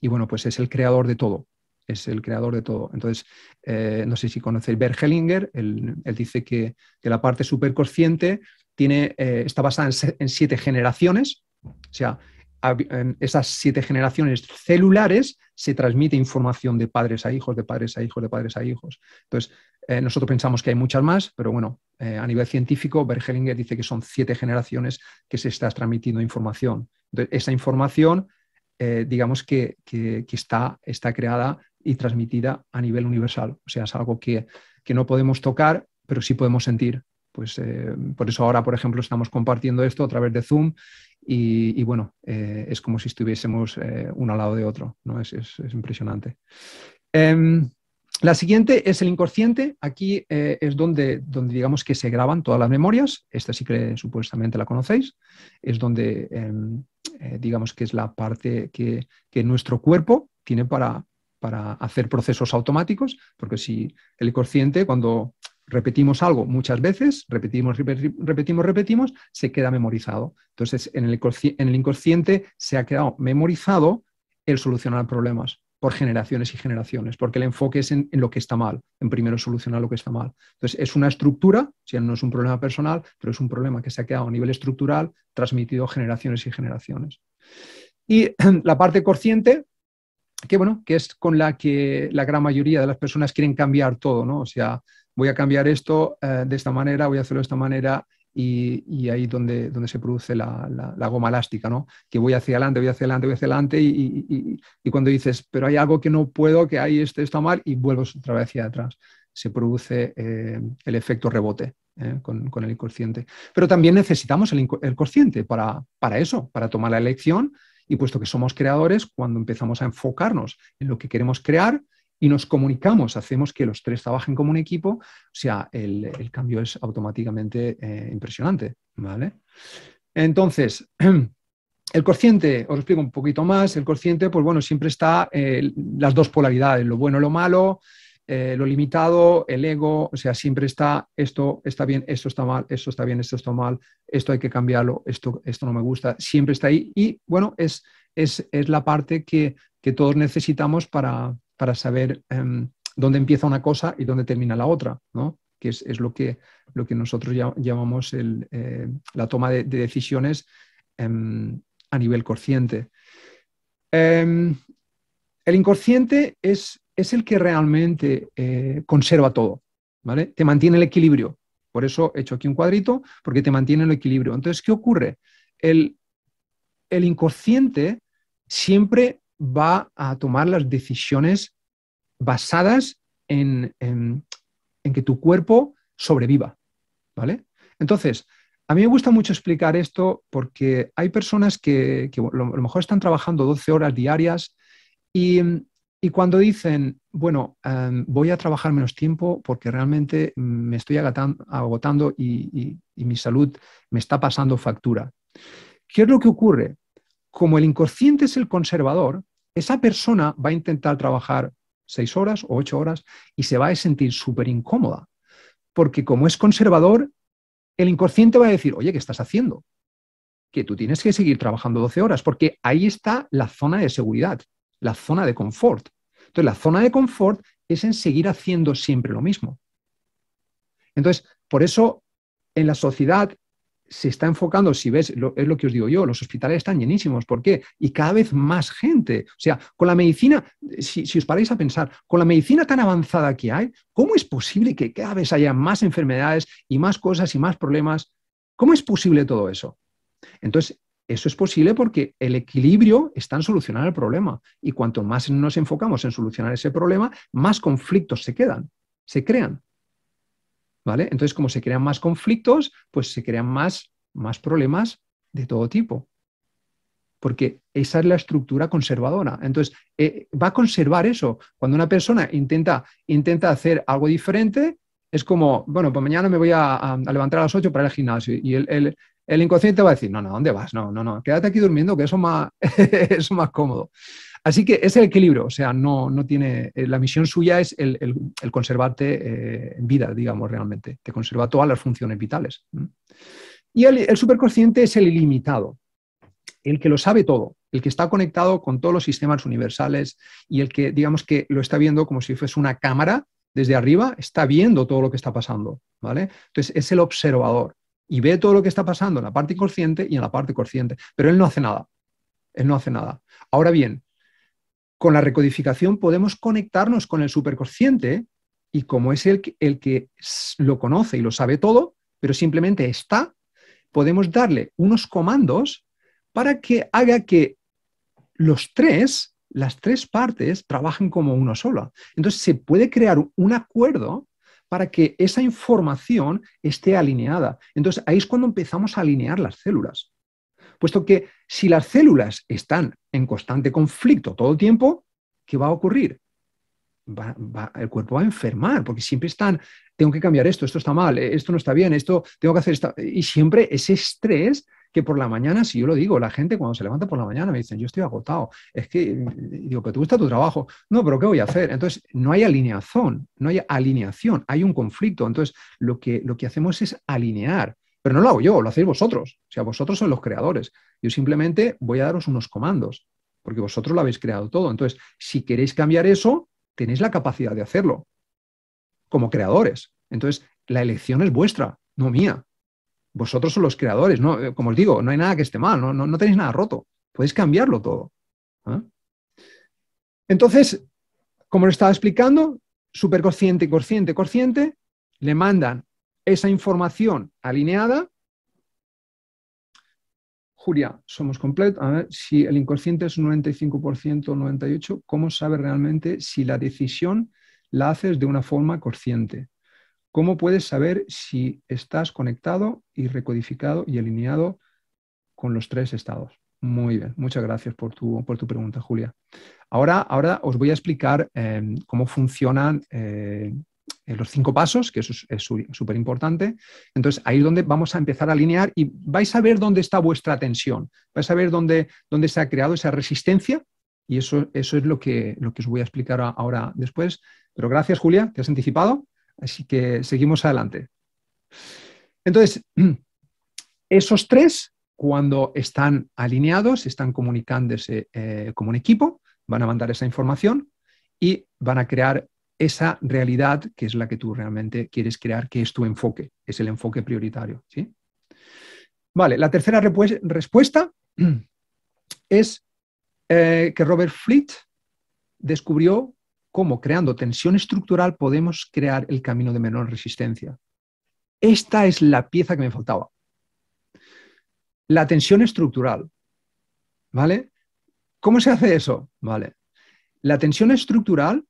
y bueno, pues es el creador de todo es el creador de todo. Entonces, eh, no sé si conocéis Bert Hellinger, él, dice que, que, la parte superconsciente tiene, eh, está basada en, siete generaciones, o sea, en esas siete generaciones celulares se transmite información de padres a hijos, de padres a hijos, de padres a hijos. Entonces, eh, nosotros pensamos que hay muchas más, pero bueno, a nivel científico, Bert dice que son siete generaciones que se está transmitiendo información. Entonces, esa información, digamos que, está, está creada y transmitida a nivel universal. O sea, es algo que, no podemos tocar, pero sí podemos sentir. Pues eh, por eso ahora, por ejemplo, estamos compartiendo esto a través de Zoom y, bueno, eh, es como si estuviésemos eh, uno al lado de otro, ¿no? Es, impresionante. Em, la siguiente es el inconsciente. Aquí es donde, donde digamos que se graban todas las memorias. Esta sí que supuestamente la conocéis. Es donde em, digamos que es la parte que, que nuestro cuerpo tiene para, para hacer procesos automáticos, porque si el consciente, cuando repetimos algo muchas veces, repetimos, repetimos, repetimos, se queda memorizado. Entonces, en el, en el inconsciente se ha quedado memorizado el solucionar problemas por generaciones y generaciones, porque el enfoque es en, en, lo que está mal, en primero solucionar lo que está mal. Entonces, es una estructura, si no es un problema personal, pero es un problema que se ha quedado a nivel estructural, transmitido generaciones y generaciones. Y la parte consciente que bueno, que es con la que la gran mayoría de las personas quieren cambiar todo, ¿no? O sea, voy a cambiar esto eh, de esta manera, voy a hacerlo de esta manera y, ahí donde, donde se produce la, la, goma elástica, ¿no? Que voy hacia adelante, voy hacia adelante, voy hacia adelante y, y, cuando dices, pero hay algo que no puedo, que hay este está mal y vuelves otra vez hacia atrás. Se produce eh, el efecto rebote. ¿eh? con, con, el inconsciente. Pero también necesitamos el, el consciente para, para eso, para tomar la elección, y puesto que somos creadores, cuando empezamos a enfocarnos en lo que queremos crear y nos comunicamos, hacemos que los tres trabajen como un equipo, o sea, el, cambio es automáticamente eh, impresionante, ¿vale? Entonces, el consciente, os explico un poquito más, el consciente, pues bueno, siempre está eh, las dos polaridades, lo bueno y lo malo, eh, lo limitado, el ego, o sea, siempre está esto está bien, esto está mal, esto está bien, esto está mal, esto hay que cambiarlo, esto, esto no me gusta, siempre está ahí. Y bueno, es, es, la parte que, todos necesitamos para, saber em, dónde empieza una cosa y dónde termina la otra, ¿no? que es, lo, que, lo que nosotros llamamos eh, la toma de, de decisiones em, a nivel consciente. Em, el inconsciente es, es el que realmente eh, conserva todo, ¿vale? Te mantiene el equilibrio. Por eso he hecho aquí un cuadrito, porque te mantiene el equilibrio. Entonces, ¿qué ocurre? El, el inconsciente siempre va a tomar las decisiones basadas en, en, que tu cuerpo sobreviva, ¿vale? Entonces, a mí me gusta mucho explicar esto porque hay personas que, que a lo mejor están trabajando 12 horas diarias y y cuando dicen, bueno, em, voy a trabajar menos tiempo porque realmente me estoy agotando y, y, mi salud me está pasando factura. ¿Qué es lo que ocurre? Como el inconsciente es el conservador, esa persona va a intentar trabajar seis horas o ocho horas y se va a sentir súper incómoda. Porque como es conservador, el inconsciente va a decir, oye, ¿qué estás haciendo? Que tú tienes que seguir trabajando 12 horas, porque ahí está la zona de seguridad la zona de confort. Entonces, la zona de confort es en seguir haciendo siempre lo mismo. Entonces, por eso en la sociedad se está enfocando, si ves, es lo que os digo yo, los hospitales están llenísimos. ¿Por qué? Y cada vez más gente. O sea, con la medicina, si, si os paráis a pensar, con la medicina tan avanzada que hay, ¿cómo es posible que cada vez haya más enfermedades y más cosas y más problemas? ¿Cómo es posible todo eso? Entonces, eso es posible porque el equilibrio está en solucionar el problema. Y cuanto más nos enfocamos en solucionar ese problema, más conflictos se quedan, se crean. ¿Vale? Entonces, como se crean más conflictos, pues se crean más, más problemas de todo tipo. Porque esa es la estructura conservadora. Entonces, eh, va a conservar eso. Cuando una persona intenta, hacer algo diferente, es como, bueno, pues mañana me voy a, levantar a las 8 para el gimnasio. Y el, el inconsciente va a decir, no, no, ¿dónde vas? No, no, no, quédate aquí durmiendo, que eso más, es más cómodo. Así que es el equilibrio, o sea, no, no tiene, eh, la misión suya es el, conservarte eh, en vida, digamos, realmente, te conserva todas las funciones vitales. Y el, el superconsciente es el ilimitado, el que lo sabe todo, el que está conectado con todos los sistemas universales y el que, digamos, que lo está viendo como si fuese una cámara desde arriba, está viendo todo lo que está pasando, ¿vale? Entonces, es el observador y ve todo lo que está pasando en la parte inconsciente y en la parte consciente, pero él no hace nada. Él no hace nada. Ahora bien, con la recodificación podemos conectarnos con el superconsciente y como es el que, el que lo conoce y lo sabe todo, pero simplemente está, podemos darle unos comandos para que haga que los tres, las tres partes, trabajen como uno sola. Entonces se puede crear un acuerdo para que esa información esté alineada. Entonces, ahí es cuando empezamos a alinear las células. Puesto que si las células están en constante conflicto todo el tiempo, ¿qué va a ocurrir? el cuerpo va a enfermar porque siempre están, tengo que cambiar esto, esto está mal, esto no está bien, esto tengo que hacer esto. Y siempre ese estrés que por la mañana, si yo lo digo, la gente cuando se levanta por la mañana me dicen, yo estoy agotado, es que, eh, digo, pero te gusta tu trabajo, no, pero ¿qué voy a hacer? Entonces, no hay alineación, no hay alineación, hay un conflicto, entonces lo que, lo que hacemos es alinear, pero no lo hago yo, lo hacéis vosotros, o sea, vosotros sois los creadores, yo simplemente voy a daros unos comandos, porque vosotros lo habéis creado todo, entonces, si queréis cambiar eso, tenéis la capacidad de hacerlo como creadores. Entonces, la elección es vuestra, no mía vosotros son los creadores, ¿no? Eh, como os digo, no hay nada que esté mal, no, tenéis nada roto, podéis cambiarlo todo. ¿eh? Entonces, como lo estaba explicando, superconsciente, consciente, consciente, le mandan esa información alineada. Julia, somos completos. A ver, si el inconsciente es un 95%, 98%, ¿cómo sabe realmente si la decisión la haces de una forma consciente? ¿Cómo puedes saber si estás conectado y recodificado y alineado con los tres estados? Muy bien, muchas gracias por tu, por tu pregunta, Julia. Ahora, ahora os voy a explicar em, cómo funcionan eh, eh, los cinco pasos, que eso es súper importante. Entonces, ahí es donde vamos a empezar a alinear y vais a ver dónde está vuestra tensión, vais a ver dónde, dónde se ha creado esa resistencia y eso, eso es lo que, lo que os voy a explicar ahora después. Pero gracias, Julia, te has anticipado. Así que seguimos adelante. Entonces, esos tres, cuando están alineados, están comunicándose eh, como un equipo, van a mandar esa información y van a crear esa realidad que es la que tú realmente quieres crear, que es tu enfoque, es el enfoque prioritario. Vale, la tercera respuesta es eh, que Robert Fleet descubrió cómo creando tensión estructural podemos crear el camino de menor resistencia. Esta es la pieza que me faltaba. La tensión estructural. ¿Vale? ¿Cómo se hace eso? Vale. La tensión estructural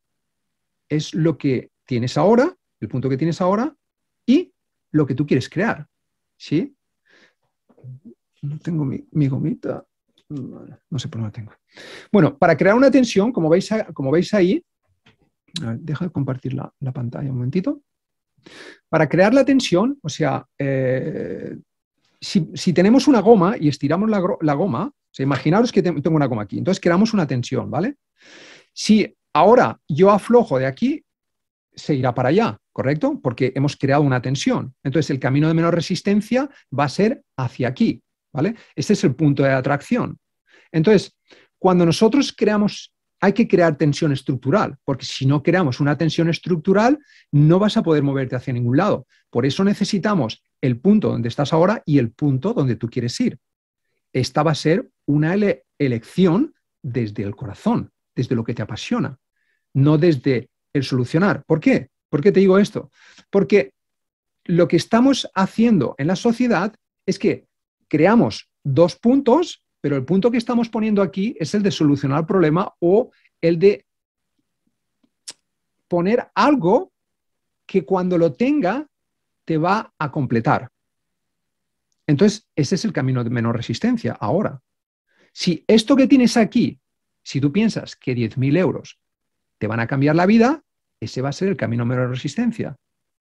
es lo que tienes ahora, el punto que tienes ahora, y lo que tú quieres crear. ¿Sí? No tengo mi, gomita. No sé por dónde tengo. Bueno, para crear una tensión, como veis, como veis ahí, deja de compartir la, pantalla un momentito. Para crear la tensión, o sea, eh, si, tenemos una goma y estiramos la, goma, o imaginaros que tengo una goma aquí, entonces creamos una tensión, ¿vale? Si ahora yo aflojo de aquí, se irá para allá, ¿correcto? Porque hemos creado una tensión. Entonces, el camino de menor resistencia va a ser hacia aquí, ¿vale? Este es el punto de atracción. Entonces, cuando nosotros creamos hay que crear tensión estructural, porque si no creamos una tensión estructural, no vas a poder moverte hacia ningún lado. Por eso necesitamos el punto donde estás ahora y el punto donde tú quieres ir. Esta va a ser una elección desde el corazón, desde lo que te apasiona, no desde el solucionar. ¿Por qué? ¿Por qué te digo esto? Porque lo que estamos haciendo en la sociedad es que creamos dos puntos pero el punto que estamos poniendo aquí es el de solucionar el problema o el de poner algo que cuando lo tenga te va a completar. Entonces, ese es el camino de menor resistencia ahora. Si esto que tienes aquí, si tú piensas que 10.000 euros te van a cambiar la vida, ese va a ser el camino menor resistencia.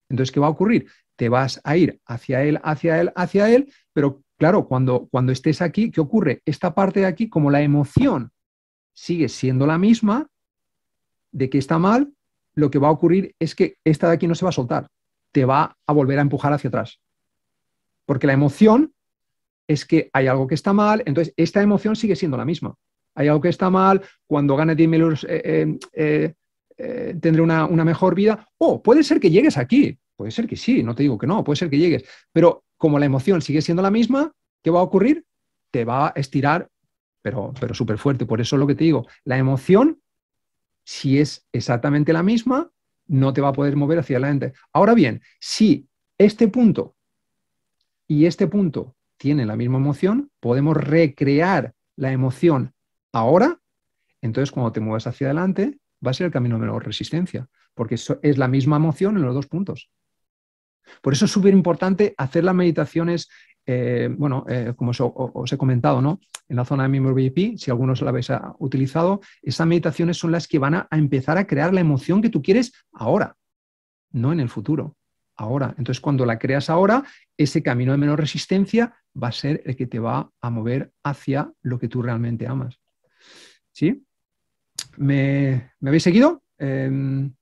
Entonces, ¿qué va a ocurrir? Te vas a ir hacia él, hacia él, hacia él, pero Claro, cuando, cuando estés aquí, ¿qué ocurre? Esta parte de aquí, como la emoción sigue siendo la misma, de que está mal, lo que va a ocurrir es que esta de aquí no se va a soltar, te va a volver a empujar hacia atrás. Porque la emoción es que hay algo que está mal, entonces esta emoción sigue siendo la misma. Hay algo que está mal, cuando gane 10.000 euros eh, eh, eh, tendré una, mejor vida. O puede ser que llegues aquí, puede ser que sí, no te digo que no, puede ser que llegues, pero como la emoción sigue siendo la misma, ¿qué va a ocurrir? Te va a estirar, pero, pero súper fuerte. Por eso es lo que te digo, la emoción, si es exactamente la misma, no te va a poder mover hacia adelante. Ahora bien, si este punto y este punto tienen la misma emoción, podemos recrear la emoción ahora, entonces cuando te muevas hacia adelante, va a ser el camino de menor resistencia, porque es la misma emoción en los dos puntos. Por eso es súper importante hacer las meditaciones, eh, bueno, eh, como os, he comentado, ¿no? En la zona de Memory VIP, si algunos la habéis ah, utilizado, esas meditaciones son las que van a, empezar a crear la emoción que tú quieres ahora, no en el futuro, ahora. Entonces, cuando la creas ahora, ese camino de menor resistencia va a ser el que te va a mover hacia lo que tú realmente amas. ¿Sí? ¿Me, habéis seguido? Em,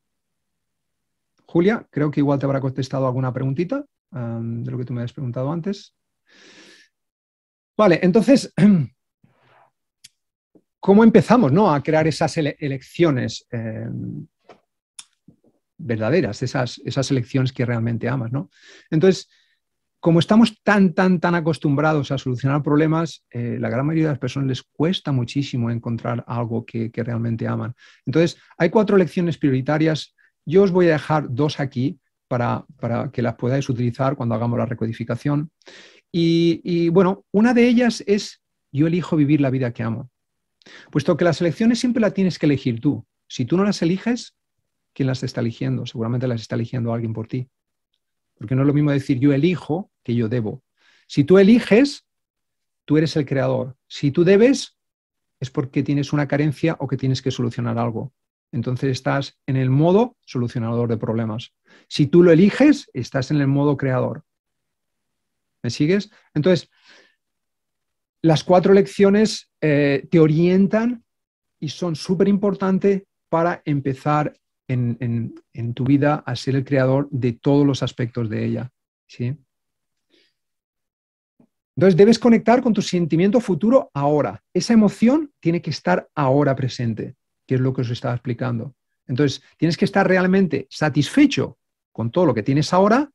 Julia, creo que igual te habrá contestado alguna preguntita de lo que tú me habías preguntado antes. Vale, entonces, ¿cómo empezamos a crear esas elecciones em, verdaderas, esas, esas elecciones que realmente amas? Entonces, como estamos tan, tan, tan acostumbrados a solucionar problemas, eh, la gran mayoría de las personas les cuesta muchísimo encontrar algo que, que realmente aman. Entonces, hay cuatro elecciones prioritarias yo os voy a dejar dos aquí para, que las podáis utilizar cuando hagamos la recodificación. Y, y bueno, una de ellas es yo elijo vivir la vida que amo. Puesto que las elecciones siempre las tienes que elegir tú. Si tú no las eliges, ¿quién las está eligiendo? Seguramente las está eligiendo alguien por ti. Porque no es lo mismo decir yo elijo que yo debo. Si tú eliges, tú eres el creador. Si tú debes, es porque tienes una carencia o que tienes que solucionar algo. Entonces estás en el modo solucionador de problemas. Si tú lo eliges, estás en el modo creador. ¿Me sigues? Entonces, las cuatro lecciones eh, te orientan y son súper importantes para empezar en, en, tu vida a ser el creador de todos los aspectos de ella. ¿sí? Entonces, debes conectar con tu sentimiento futuro ahora. Esa emoción tiene que estar ahora presente que es lo que os estaba explicando. Entonces, tienes que estar realmente satisfecho con todo lo que tienes ahora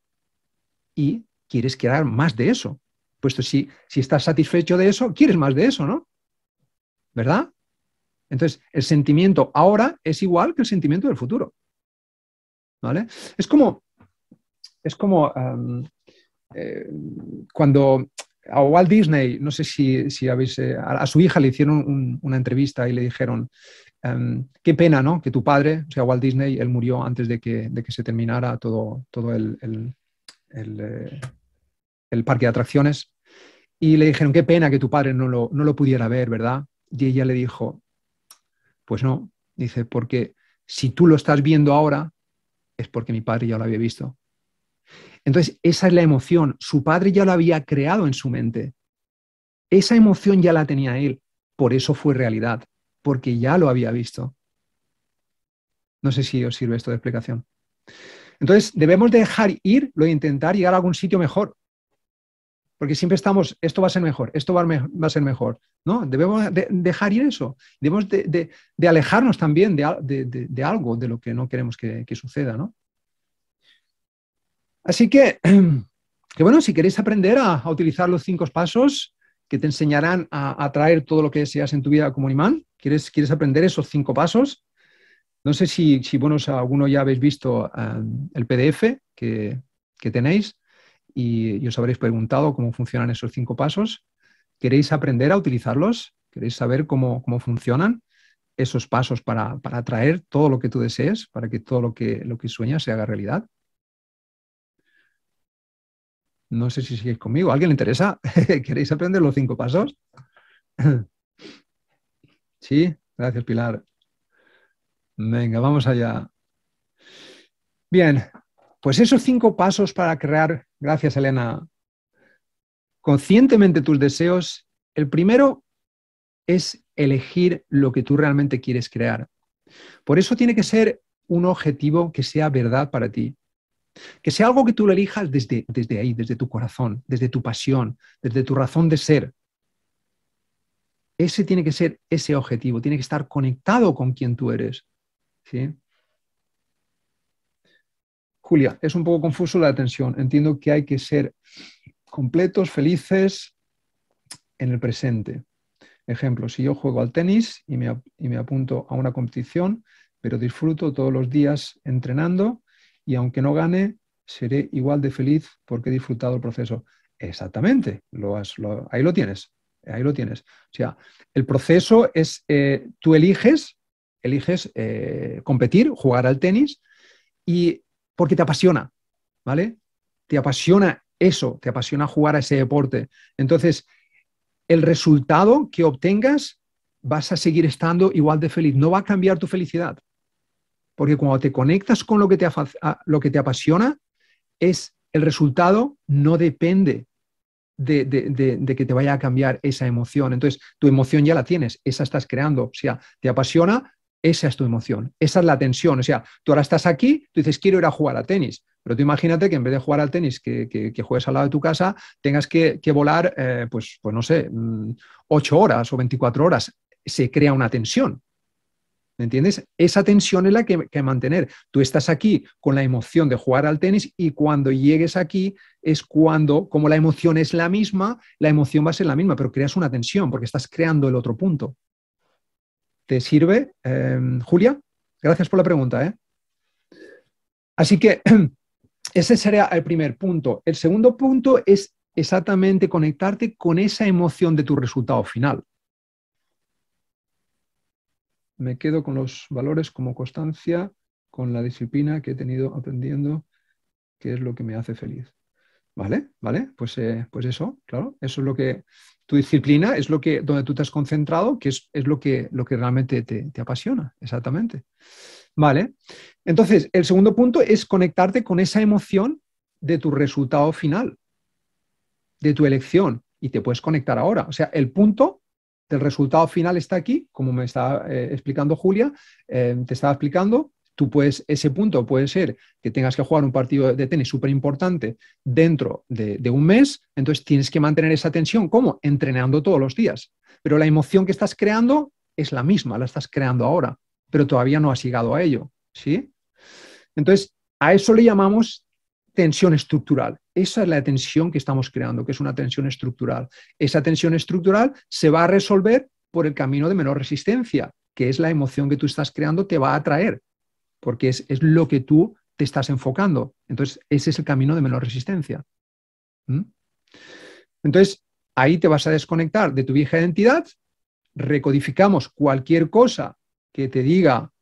y quieres crear más de eso. Puesto si, si estás satisfecho de eso, quieres más de eso, ¿no? ¿Verdad? Entonces, el sentimiento ahora es igual que el sentimiento del futuro. ¿Vale? Es como, es como eh, cuando a Walt Disney, no sé si, habéis, eh, a, su hija le hicieron una entrevista y le dijeron, Em, qué pena, ¿no? Que tu padre, o sea, Walt Disney, él murió antes de que, se terminara todo, todo el, eh, el, parque de atracciones. Y le dijeron, qué pena que tu padre no lo, no lo pudiera ver, ¿verdad? Y ella le dijo, pues no, dice, porque si tú lo estás viendo ahora, es porque mi padre ya lo había visto. Entonces, esa es la emoción. Su padre ya lo había creado en su mente. Esa emoción ya la tenía él. Por eso fue realidad porque ya lo había visto. No sé si os sirve esto de explicación. Entonces, debemos dejar ir lo intentar llegar a algún sitio mejor. Porque siempre estamos, esto va a ser mejor, esto va a, ser mejor. No, debemos dejar ir eso. Debemos de, alejarnos también de, algo, de lo que no queremos que, suceda. Así que, bueno, si queréis aprender a utilizar los cinco pasos, que te enseñarán a atraer todo lo que deseas en tu vida como un imán. ¿Quieres, quieres aprender esos cinco pasos? No sé si, si alguno ya habéis visto um, el PDF que, que tenéis y, os habréis preguntado cómo funcionan esos cinco pasos. ¿Queréis aprender a utilizarlos? ¿Queréis saber cómo, cómo funcionan esos pasos para, para atraer todo lo que tú desees, para que todo lo que, lo que sueñas se haga realidad? No sé si sigues conmigo. ¿Alguien le interesa? ¿Queréis aprender los cinco pasos? sí, gracias Pilar. Venga, vamos allá. Bien, pues esos cinco pasos para crear, gracias Elena, conscientemente tus deseos. El primero es elegir lo que tú realmente quieres crear. Por eso tiene que ser un objetivo que sea verdad para ti. Que sea algo que tú lo elijas desde, ahí, desde tu corazón, desde tu pasión, desde tu razón de ser. Ese tiene que ser ese objetivo, tiene que estar conectado con quien tú eres. Julia, es un poco confuso la atención. Entiendo que hay que ser completos, felices en el presente. Ejemplo, si yo juego al tenis y me apunto a una competición, pero disfruto todos los días entrenando, y aunque no gane, seré igual de feliz porque he disfrutado el proceso. Exactamente, lo has, ahí lo tienes, ahí lo tienes. O sea, el proceso es, eh, tú eliges, eliges eh, competir, jugar al tenis, y porque te apasiona, ¿vale? Te apasiona eso, te apasiona jugar a ese deporte. Entonces, el resultado que obtengas vas a seguir estando igual de feliz, no va a cambiar tu felicidad. Porque cuando te conectas con lo que te, lo que te apasiona, es el resultado no depende de, que te vaya a cambiar esa emoción. Entonces, tu emoción ya la tienes, esa estás creando. O sea, te apasiona, esa es tu emoción, esa es la tensión. O sea, tú ahora estás aquí, tú dices, quiero ir a jugar a tenis. Pero tú imagínate que en vez de jugar al tenis, que, que, juegues al lado de tu casa, tengas que, volar, eh, pues, pues no sé, 8 mm, horas o 24 horas. Se crea una tensión. ¿Me entiendes? Esa tensión es la que, que mantener. Tú estás aquí con la emoción de jugar al tenis y cuando llegues aquí es cuando, como la emoción es la misma, la emoción va a ser la misma, pero creas una tensión porque estás creando el otro punto. ¿Te sirve, em, Julia? Gracias por la pregunta. ¿eh? Así que ese sería el primer punto. El segundo punto es exactamente conectarte con esa emoción de tu resultado final me quedo con los valores como constancia, con la disciplina que he tenido aprendiendo, que es lo que me hace feliz. ¿Vale? ¿Vale? Pues, eh, pues eso, claro, eso es lo que tu disciplina es lo que donde tú te has concentrado, que es, lo, que, lo que realmente te, te apasiona, exactamente. Vale. Entonces, el segundo punto es conectarte con esa emoción de tu resultado final, de tu elección, y te puedes conectar ahora. O sea, el punto el resultado final está aquí, como me está eh, explicando Julia, eh, te estaba explicando. Tú puedes, ese punto puede ser que tengas que jugar un partido de tenis súper importante dentro de, de un mes, entonces tienes que mantener esa tensión, ¿cómo? Entrenando todos los días. Pero la emoción que estás creando es la misma, la estás creando ahora, pero todavía no has llegado a ello, ¿sí? Entonces, a eso le llamamos tensión estructural. Esa es la tensión que estamos creando, que es una tensión estructural. Esa tensión estructural se va a resolver por el camino de menor resistencia, que es la emoción que tú estás creando, te va a atraer, porque es, lo que tú te estás enfocando. Entonces, ese es el camino de menor resistencia. ¿Mm? Entonces, ahí te vas a desconectar de tu vieja identidad, recodificamos cualquier cosa que te diga,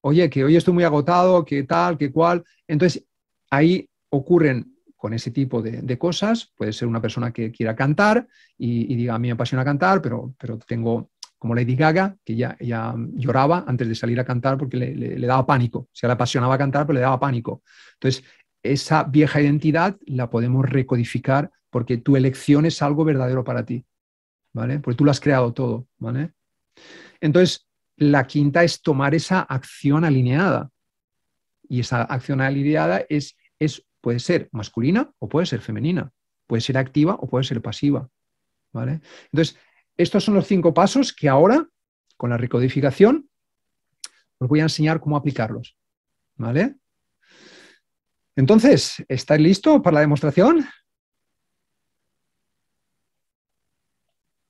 oye, que hoy estoy muy agotado, que tal, que cual. Entonces, ahí ocurren con ese tipo de, cosas. Puede ser una persona que quiera cantar y, diga, a mí me apasiona cantar, pero, pero tengo como Lady Gaga, que ya, ya lloraba antes de salir a cantar porque le, daba pánico. O sea, le apasionaba cantar, pero le daba pánico. Entonces, esa vieja identidad la podemos recodificar porque tu elección es algo verdadero para ti, ¿vale? Porque tú lo has creado todo, ¿vale? Entonces, la quinta es tomar esa acción alineada. Y esa acción alineada es, es puede ser masculina o puede ser femenina, puede ser activa o puede ser pasiva. ¿vale? Entonces, estos son los cinco pasos que ahora, con la recodificación, os voy a enseñar cómo aplicarlos. ¿Vale? Entonces, ¿estáis listos para la demostración?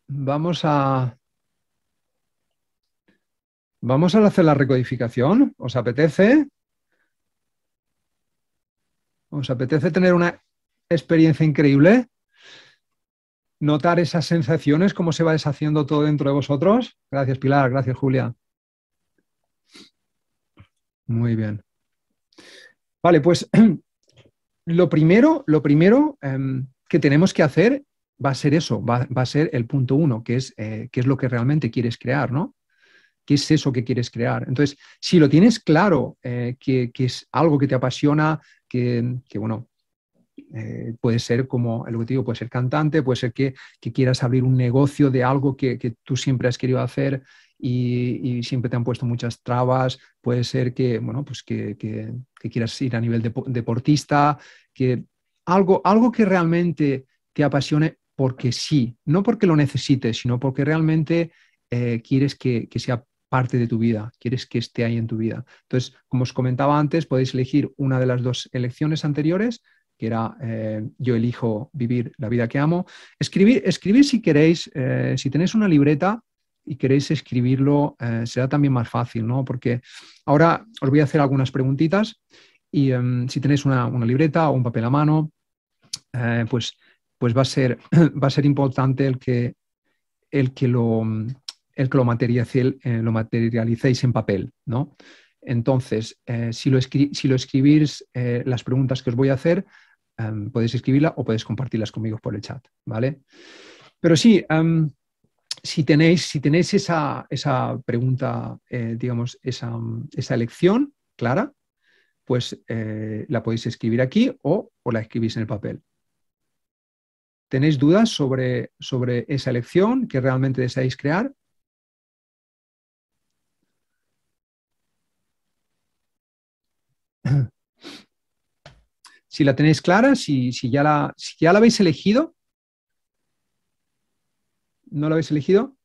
Vamos a, vamos a hacer la recodificación. ¿Os apetece? ¿Os apetece tener una experiencia increíble? ¿Notar esas sensaciones, cómo se va deshaciendo todo dentro de vosotros? Gracias, Pilar. Gracias, Julia. Muy bien. Vale, pues lo primero, lo primero em, que tenemos que hacer va a ser eso, va, a ser el punto uno, que es, eh, que es lo que realmente quieres crear, ¿no? qué es eso que quieres crear. Entonces, si lo tienes claro, eh, que, es algo que te apasiona, que, bueno, eh, puede ser como el objetivo, puede ser cantante, puede ser que, quieras abrir un negocio de algo que, tú siempre has querido hacer y, siempre te han puesto muchas trabas, puede ser que, bueno, pues que, quieras ir a nivel deportista, que algo, algo que realmente te apasione porque sí, no porque lo necesites, sino porque realmente eh, quieres que, sea parte de tu vida, quieres que esté ahí en tu vida. Entonces, como os comentaba antes, podéis elegir una de las dos elecciones anteriores, que era eh, yo elijo vivir la vida que amo. Escribir, escribir si queréis, eh, si tenéis una libreta y queréis escribirlo, eh, será también más fácil, ¿no? Porque ahora os voy a hacer algunas preguntitas y em, si tenéis una, una, libreta o un papel a mano, pues, pues va, a ser, va a ser importante el que, el que lo que eh, lo, materialicéis en papel, ¿no? Entonces, eh, si, lo escribís, eh, las preguntas que os voy a hacer, em, podéis escribirla o podéis compartirlas conmigo por el chat, ¿vale? Pero sí, em, si, tenéis, si tenéis esa, pregunta, digamos, esa, elección clara, pues la podéis escribir aquí o, la escribís en el papel. ¿Tenéis dudas sobre, sobre esa elección que realmente deseáis crear? Si la tenéis clara, si, ya la, ya la habéis elegido, ¿no la habéis elegido?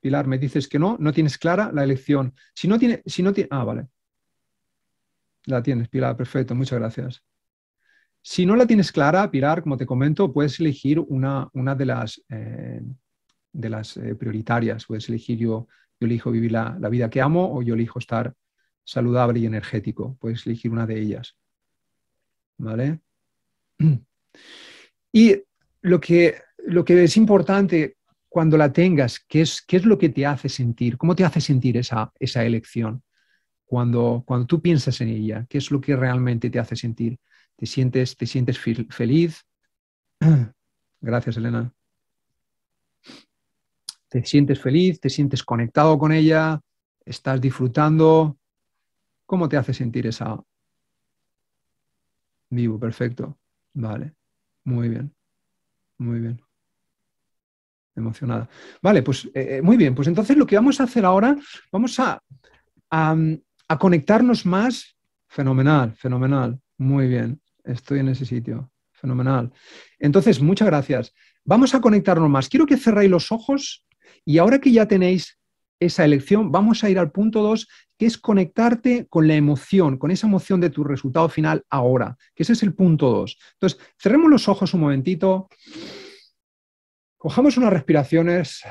Pilar, me dices que no, no tienes clara la elección. Si no tiene, si no tiene, ah, vale. La tienes, Pilar, perfecto, muchas gracias. Si no la tienes clara, Pilar, como te comento, puedes elegir una, una de las, eh, de las eh, prioritarias. Puedes elegir yo, yo elijo vivir la, la, vida que amo o yo elijo estar saludable y energético. Puedes elegir una de ellas. ¿Vale? Y lo que, lo que es importante cuando la tengas, ¿qué es, qué es lo que te hace sentir? ¿Cómo te hace sentir esa, elección? Cuando, cuando tú piensas en ella, ¿qué es lo que realmente te hace sentir? ¿Te sientes, te sientes feliz? Gracias, Elena. ¿Te sientes feliz? ¿Te sientes conectado con ella? ¿Estás disfrutando? ¿Cómo te hace sentir esa Vivo, perfecto. Vale, muy bien. Muy bien. Emocionada. Vale, pues eh, eh, muy bien. Pues entonces lo que vamos a hacer ahora, vamos a, a, a conectarnos más. Fenomenal, fenomenal. Muy bien. Estoy en ese sitio. Fenomenal. Entonces, muchas gracias. Vamos a conectarnos más. Quiero que cerréis los ojos y ahora que ya tenéis esa elección, vamos a ir al punto 2, que es conectarte con la emoción, con esa emoción de tu resultado final ahora, que ese es el punto 2. Entonces, cerremos los ojos un momentito, cojamos unas respiraciones,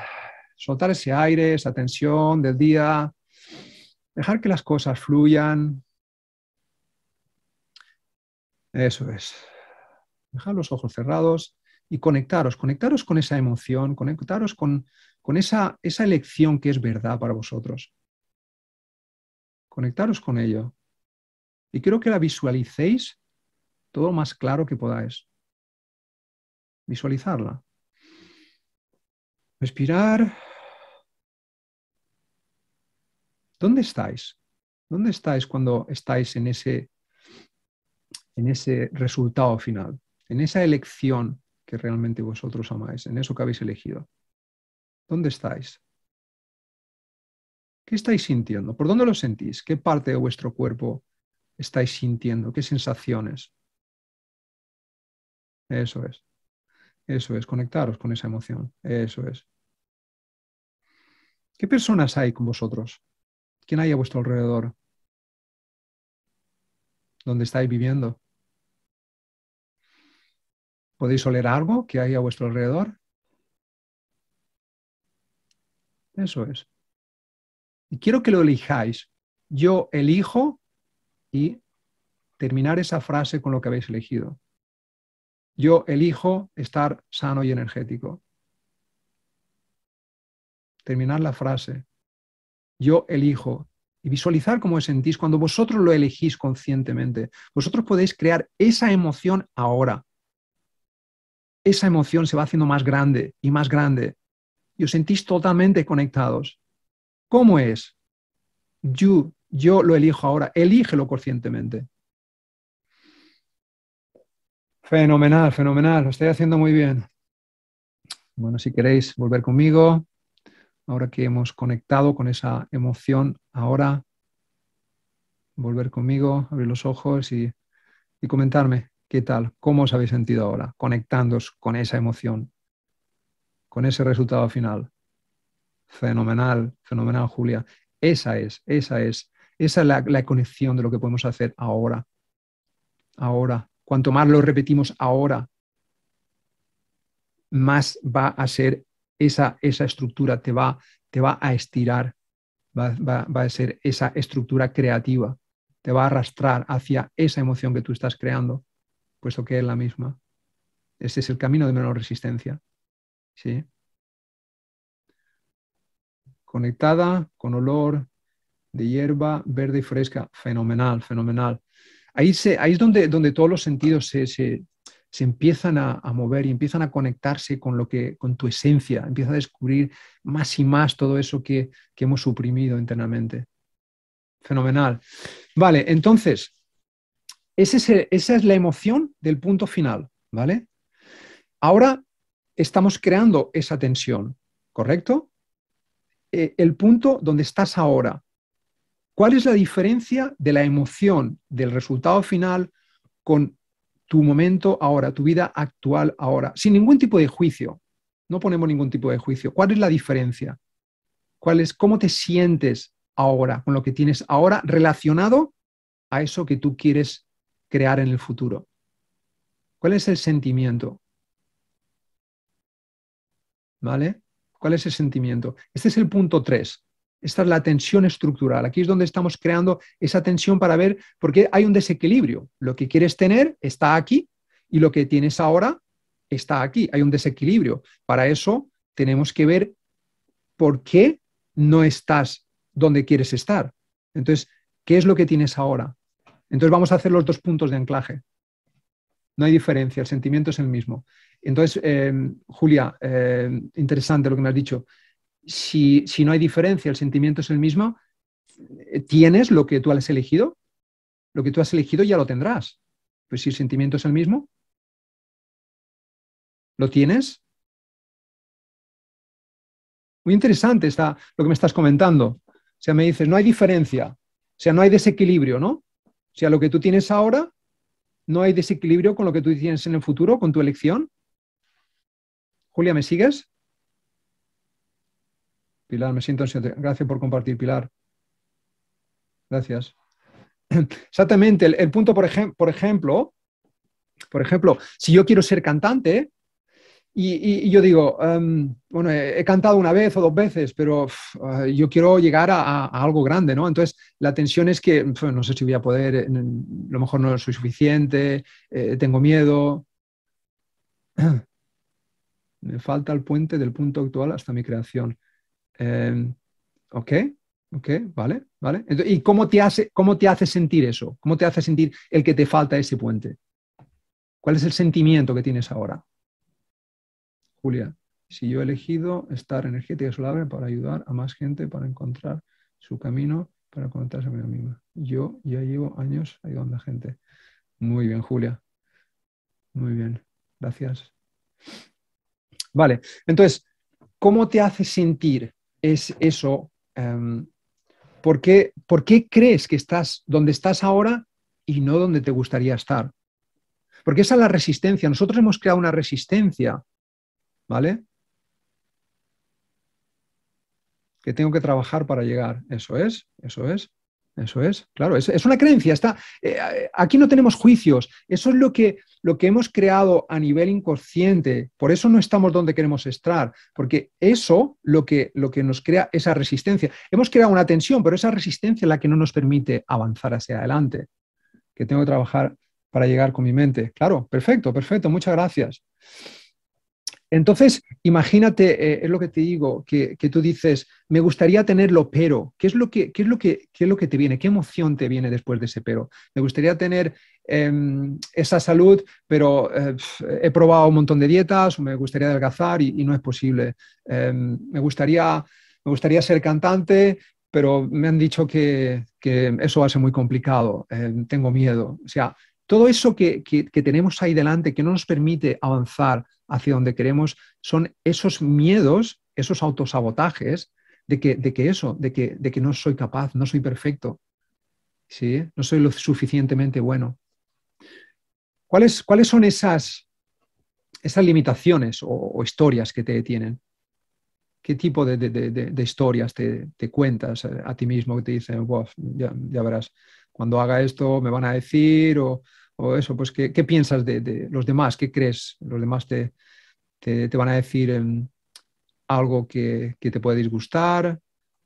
soltar ese aire, esa tensión del día, dejar que las cosas fluyan. Eso es. Dejar los ojos cerrados y conectaros, conectaros con esa emoción, conectaros con, esa, esa elección que es verdad para vosotros. Conectaros con ello. Y quiero que la visualicéis todo lo más claro que podáis. Visualizarla. Respirar. ¿Dónde estáis? ¿Dónde estáis cuando estáis en ese, en ese resultado final? En esa elección que realmente vosotros amáis, en eso que habéis elegido. ¿Dónde estáis? ¿Qué estáis sintiendo? ¿Por dónde lo sentís? ¿Qué parte de vuestro cuerpo estáis sintiendo? ¿Qué sensaciones? Eso es. Eso es, conectaros con esa emoción. Eso es. ¿Qué personas hay con vosotros? ¿Quién hay a vuestro alrededor? ¿Dónde estáis viviendo? ¿Podéis oler algo que hay a vuestro alrededor? Eso es. Y quiero que lo elijáis. Yo elijo y terminar esa frase con lo que habéis elegido. Yo elijo estar sano y energético. Terminar la frase. Yo elijo. Y visualizar cómo os sentís cuando vosotros lo elegís conscientemente. Vosotros podéis crear esa emoción ahora esa emoción se va haciendo más grande y más grande y os sentís totalmente conectados. ¿Cómo es? Yo, yo lo elijo ahora, elígelo conscientemente. Fenomenal, fenomenal, lo estoy haciendo muy bien. Bueno, si queréis volver conmigo, ahora que hemos conectado con esa emoción, ahora volver conmigo, abrir los ojos y comentarme. ¿Qué tal? ¿Cómo os habéis sentido ahora? Conectándoos con esa emoción, con ese resultado final. Fenomenal, fenomenal, Julia. Esa es, esa es, esa es la, conexión de lo que podemos hacer ahora. Ahora. Cuanto más lo repetimos ahora, más va a ser esa, esa estructura, te va, te va a estirar, va, va, va a ser esa estructura creativa, te va a arrastrar hacia esa emoción que tú estás creando puesto que es la misma. Este es el camino de menor resistencia. ¿sí? Conectada con olor de hierba verde y fresca. Fenomenal, fenomenal. Ahí, se, ahí es donde, donde, todos los sentidos se, se, empiezan a, mover y empiezan a conectarse con, lo que, con tu esencia. Empieza a descubrir más y más todo eso que, que hemos suprimido internamente. Fenomenal. Vale, entonces, esa es la emoción del punto final, ¿vale? Ahora estamos creando esa tensión, ¿correcto? Eh, el punto donde estás ahora. ¿Cuál es la diferencia de la emoción del resultado final con tu momento ahora, tu vida actual ahora, sin ningún tipo de juicio? No ponemos ningún tipo de juicio. ¿Cuál es la diferencia? ¿Cuál es, ¿Cómo te sientes ahora con lo que tienes ahora relacionado a eso que tú quieres crear en el futuro? ¿Cuál es el sentimiento? ¿Vale? ¿Cuál es el sentimiento? Este es el punto 3. Esta es la tensión estructural. Aquí es donde estamos creando esa tensión para ver por qué hay un desequilibrio. Lo que quieres tener está aquí y lo que tienes ahora está aquí. Hay un desequilibrio. Para eso tenemos que ver por qué no estás donde quieres estar. Entonces, ¿qué es lo que tienes ahora? Entonces vamos a hacer los dos puntos de anclaje. No hay diferencia, el sentimiento es el mismo. Entonces, eh, Julia, eh, interesante lo que me has dicho. Si, no hay diferencia, el sentimiento es el mismo, ¿tienes lo que tú has elegido? Lo que tú has elegido ya lo tendrás. Pues si el sentimiento es el mismo, ¿lo tienes? Muy interesante está lo que me estás comentando. O sea, me dices, no hay diferencia, o sea, no hay desequilibrio, ¿no? O sea, lo que tú tienes ahora, no hay desequilibrio con lo que tú tienes en el futuro, con tu elección. Julia, ¿me sigues? Pilar, me siento ansioso. Gracias por compartir, Pilar. Gracias. Exactamente, el, punto, por, por ejemplo, por ejemplo, si yo quiero ser cantante, y, yo digo, em, bueno, he, cantado una vez o dos veces, pero eh, yo quiero llegar a, algo grande, ¿no? Entonces, la tensión es que no sé si voy a poder, a lo mejor no soy suficiente, eh, tengo miedo. Me falta el puente del punto actual hasta mi creación. Em, ok, ok, vale, vale. ¿Y cómo te, hace, cómo te hace sentir eso? ¿Cómo te hace sentir el que te falta ese puente? ¿Cuál es el sentimiento que tienes ahora? Julia, si yo he elegido estar energética solar para ayudar a más gente para encontrar su camino, para conectarse mí misma. Yo ya llevo años ayudando a gente. Muy bien, Julia. Muy bien. Gracias. Vale, entonces, ¿cómo te hace sentir es eso? Em, ¿por, qué, ¿Por qué crees que estás donde estás ahora y no donde te gustaría estar? Porque esa es la resistencia. Nosotros hemos creado una resistencia ¿Vale? Que tengo que trabajar para llegar. Eso es, eso es. Eso es, claro, es, una creencia. Está, eh, aquí no tenemos juicios. Eso es lo que, lo que hemos creado a nivel inconsciente. Por eso no estamos donde queremos estar, porque eso lo que, lo que nos crea esa resistencia. Hemos creado una tensión, pero esa resistencia es la que no nos permite avanzar hacia adelante. Que tengo que trabajar para llegar con mi mente. Claro, perfecto, perfecto. Muchas gracias. Entonces, imagínate, eh, es lo que te digo, que, tú dices, me gustaría tenerlo, pero, ¿qué es, lo que, qué es lo que, es lo que te viene? ¿Qué emoción te viene después de ese pero? Me gustaría tener em, esa salud, pero eh, he probado un montón de dietas, me gustaría adelgazar y, no es posible. Em, me, gustaría, me gustaría ser cantante, pero me han dicho que, que eso va a ser muy complicado, em, tengo miedo. O sea, todo eso que, tenemos ahí delante, que no nos permite avanzar hacia donde queremos, son esos miedos, esos autosabotajes de que, de que eso, de que, de que no soy capaz, no soy perfecto, ¿sí? no soy lo suficientemente bueno. ¿Cuáles, cuáles son esas, esas limitaciones o, historias que te detienen? ¿Qué tipo de, historias te, cuentas a ti mismo que te dicen, ya, ya verás, cuando haga esto me van a decir o eso, pues qué, piensas de, los demás, qué crees, los demás te, te, van a decir em, algo que, que, te puede disgustar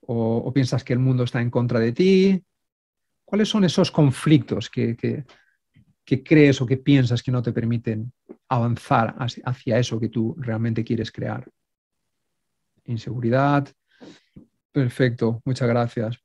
o, piensas que el mundo está en contra de ti. ¿Cuáles son esos conflictos que, que, crees o que piensas que no te permiten avanzar hacia eso que tú realmente quieres crear? Inseguridad. Perfecto, muchas gracias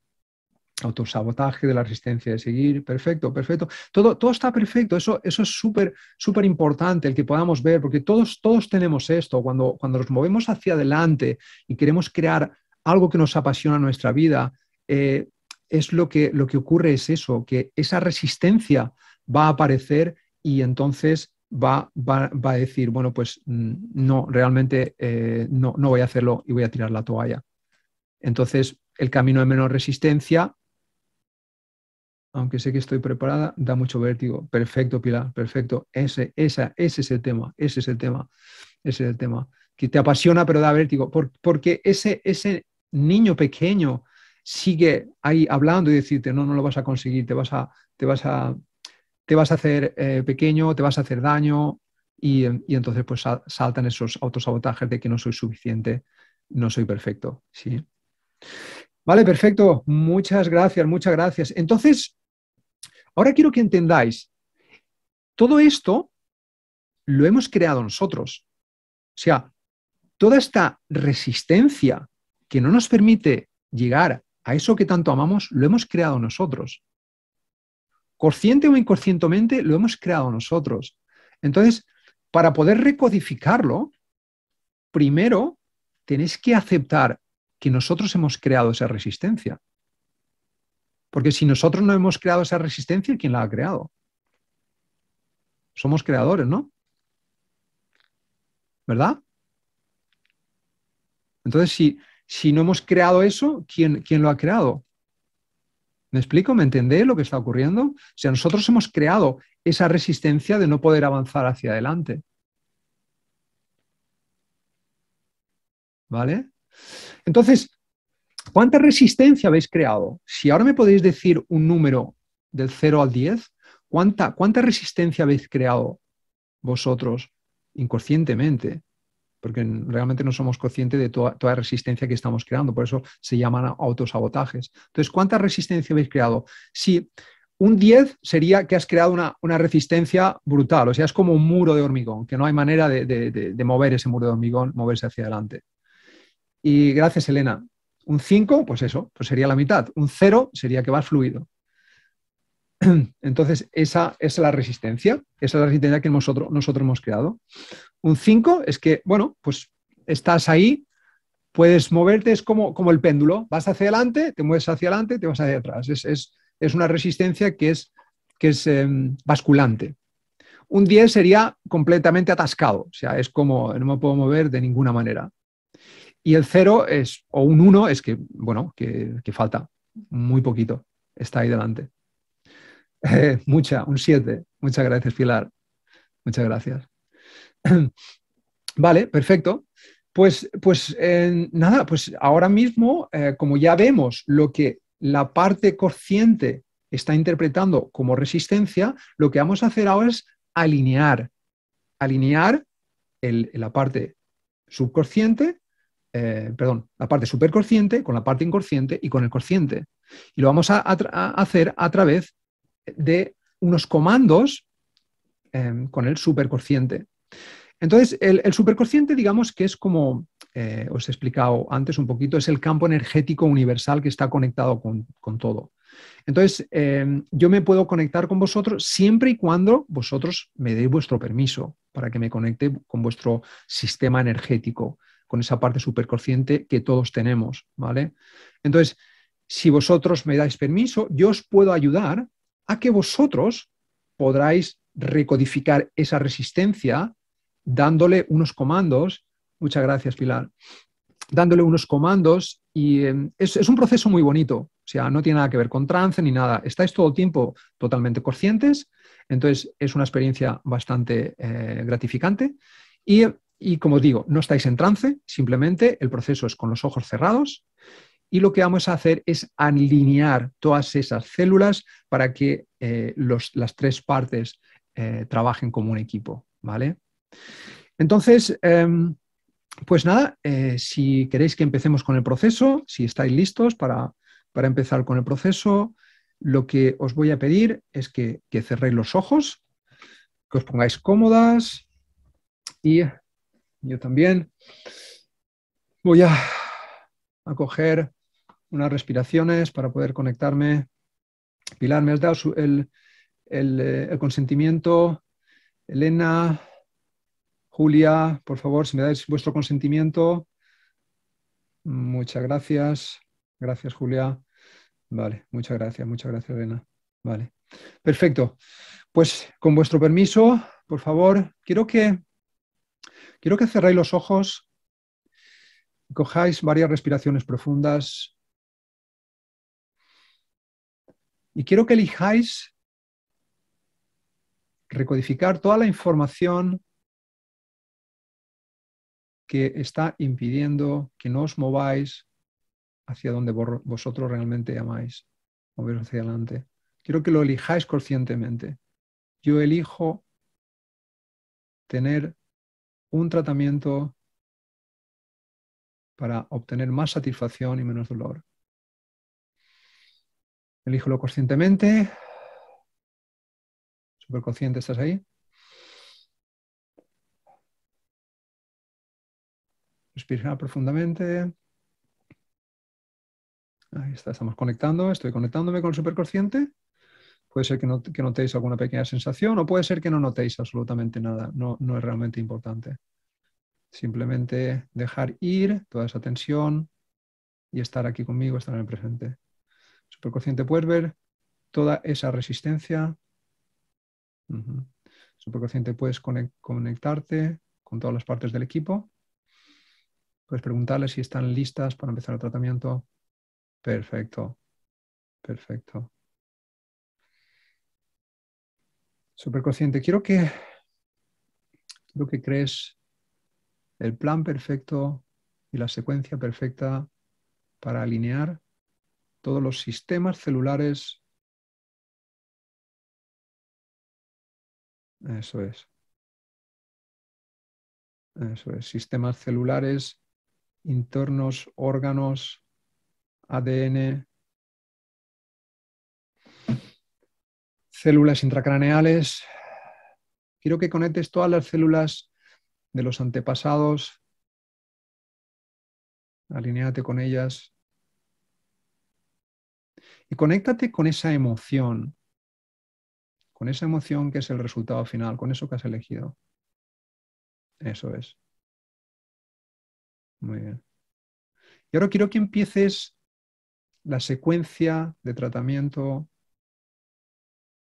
autosabotaje, de la resistencia de seguir, perfecto, perfecto. Todo, todo está perfecto, eso, eso es súper, súper importante, el que podamos ver, porque todos, todos tenemos esto, cuando, cuando nos movemos hacia adelante y queremos crear algo que nos apasiona en nuestra vida, eh, es lo que, lo que ocurre es eso, que esa resistencia va a aparecer y entonces Va, va, a decir, bueno, pues mm, no, realmente eh, no, no voy a hacerlo y voy a tirar la toalla. Entonces, el camino de menor resistencia aunque sé que estoy preparada, da mucho vértigo. Perfecto, Pilar, perfecto. Ese, ese es el tema, ese es el tema, ese es el tema. Que te apasiona, pero da vértigo. porque ese, niño pequeño sigue ahí hablando y decirte, no, no lo vas a conseguir, te vas a, te vas a, te vas a hacer eh, pequeño, te vas a hacer daño. Y, entonces pues saltan esos autosabotajes de que no soy suficiente, no soy perfecto. ¿sí? Vale, perfecto. Muchas gracias, muchas gracias. Entonces, Ahora quiero que entendáis, todo esto lo hemos creado nosotros. O sea, toda esta resistencia que no nos permite llegar a eso que tanto amamos, lo hemos creado nosotros. Consciente o inconscientemente, lo hemos creado nosotros. Entonces, para poder recodificarlo, primero tenéis que aceptar que nosotros hemos creado esa resistencia. Porque si nosotros no hemos creado esa resistencia, ¿quién la ha creado? Somos creadores, ¿no? ¿Verdad? Entonces, si, si no hemos creado eso, ¿quién, ¿quién lo ha creado? ¿Me explico? ¿Me entendéis lo que está ocurriendo? O sea, nosotros hemos creado esa resistencia de no poder avanzar hacia adelante. ¿Vale? Entonces, ¿Cuánta resistencia habéis creado? Si ahora me podéis decir un número del 0 al 10, ¿cuánta, cuánta resistencia habéis creado vosotros inconscientemente? Porque realmente no somos conscientes de toda, toda resistencia que estamos creando, por eso se llaman autosabotajes. Entonces, ¿cuánta resistencia habéis creado? Si un 10 sería que has creado una, resistencia brutal, o sea, es como un muro de hormigón, que no hay manera de mover ese muro de hormigón, moverse hacia adelante. Y gracias, Elena. Un 5, pues eso, pues sería la mitad. Un 0 sería que va fluido. Entonces, esa es la resistencia, esa es la resistencia que nosotros, nosotros hemos creado. Un 5 es que, bueno, pues estás ahí, puedes moverte, es como, como el péndulo, vas hacia adelante, te mueves hacia adelante, te vas hacia atrás. Es, una resistencia que es, que es em, basculante. Un 10 sería completamente atascado, o sea, es como no me puedo mover de ninguna manera. Y el 0 es, o un 1 es que, bueno, que, falta muy poquito, está ahí delante. Eh, mucha, un 7. Muchas gracias, Pilar. Muchas gracias. Vale, perfecto. Pues, pues eh, nada, pues ahora mismo, eh, como ya vemos lo que la parte consciente está interpretando como resistencia, lo que vamos a hacer ahora es alinear, alinear la parte subconsciente eh, perdón, la parte superconsciente con la parte inconsciente y con el consciente. Y lo vamos a, hacer a través de unos comandos em, con el superconsciente. Entonces, el, el, superconsciente, digamos que es como eh, os he explicado antes un poquito, es el campo energético universal que está conectado con, todo. Entonces, em, yo me puedo conectar con vosotros siempre y cuando vosotros me deis vuestro permiso para que me conecte con vuestro sistema energético con esa parte superconsciente que todos tenemos, ¿vale? Entonces, si vosotros me dais permiso, yo os puedo ayudar a que vosotros podráis recodificar esa resistencia dándole unos comandos. Muchas gracias, Pilar. Dándole unos comandos y em, es, un proceso muy bonito. O sea, no tiene nada que ver con trance ni nada. Estáis todo el tiempo totalmente conscientes. Entonces, es una experiencia bastante eh, gratificante. Y y como digo, no estáis en trance, simplemente el proceso es con los ojos cerrados y lo que vamos a hacer es alinear todas esas células para que eh, las tres partes eh, trabajen como un equipo, ¿vale? Entonces, em, pues nada, eh, si queréis que empecemos con el proceso, si estáis listos para, empezar con el proceso, lo que os voy a pedir es que cerréis los ojos, que os pongáis cómodas y yo también. Voy a, a coger unas respiraciones para poder conectarme. Pilar, me has dado el, eh, el consentimiento. Elena, Julia, por favor, si me dais vuestro consentimiento. Muchas gracias. Gracias, Julia. Vale, muchas gracias, muchas gracias, Elena. Vale, perfecto. Pues con vuestro permiso, por favor, quiero que Quiero que cerréis los ojos, cojáis varias respiraciones profundas y quiero que elijáis recodificar toda la información que está impidiendo que no os mováis hacia donde vosotros realmente amáis, moveros hacia adelante. Quiero que lo elijáis conscientemente. Yo elijo tener un tratamiento para obtener más satisfacción y menos dolor. lo conscientemente. Superconsciente, ¿estás ahí? Respira profundamente. Ahí está, estamos conectando. Estoy conectándome con el superconsciente. Puede ser que, notéis alguna pequeña sensación o puede ser que no notéis absolutamente nada. No, es realmente importante. Simplemente dejar ir toda esa tensión y estar aquí conmigo, estar en el presente. Superconsciente, puedes ver toda esa resistencia. Superconsciente, puedes conectarte con todas las partes del equipo. Puedes preguntarles si están listas para empezar el tratamiento. Perfecto, perfecto. Superconsciente, quiero que lo que crees, el plan perfecto y la secuencia perfecta para alinear todos los sistemas celulares. Eso es. Eso es. Sistemas celulares, internos, órganos, ADN, células intracraneales. Quiero que conectes todas las células de los antepasados. Alineate con ellas. Y conéctate con esa emoción, con esa emoción que es el resultado final, con eso que has elegido. Eso es. Muy bien. Y ahora quiero que empieces la secuencia de tratamiento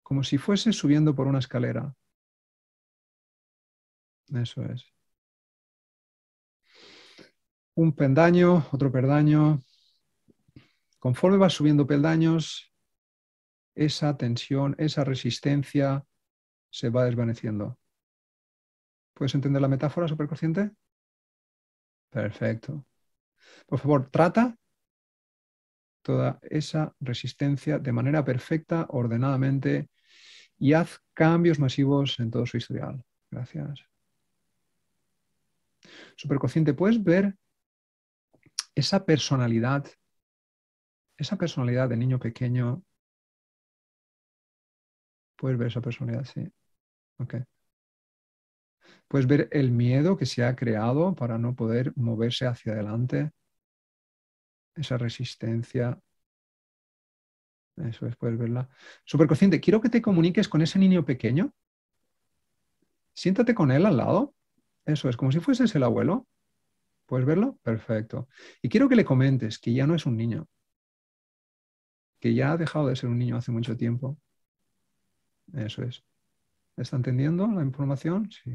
como si fuese subiendo por una escalera. Eso es. Un peldaño, otro peldaño. Conforme vas subiendo peldaños, esa tensión, esa resistencia se va desvaneciendo. ¿Puedes entender la metáfora superconsciente? Perfecto. Por favor, trata toda esa resistencia de manera perfecta, ordenadamente, y haz cambios masivos en todo su historial. Gracias. Superconsciente, puedes ver esa personalidad, esa personalidad de niño pequeño. Puedes ver esa personalidad, sí. Ok. Puedes ver el miedo que se ha creado para no poder moverse hacia adelante esa resistencia. Eso es, puedes verla. Superconsciente, quiero que te comuniques con ese niño pequeño. Siéntate con él al lado. Eso es, como si fueses el abuelo. ¿Puedes verlo? Perfecto. Y quiero que le comentes que ya no es un niño, que ya ha dejado de ser un niño hace mucho tiempo. Eso es. ¿Está entendiendo la información? Sí.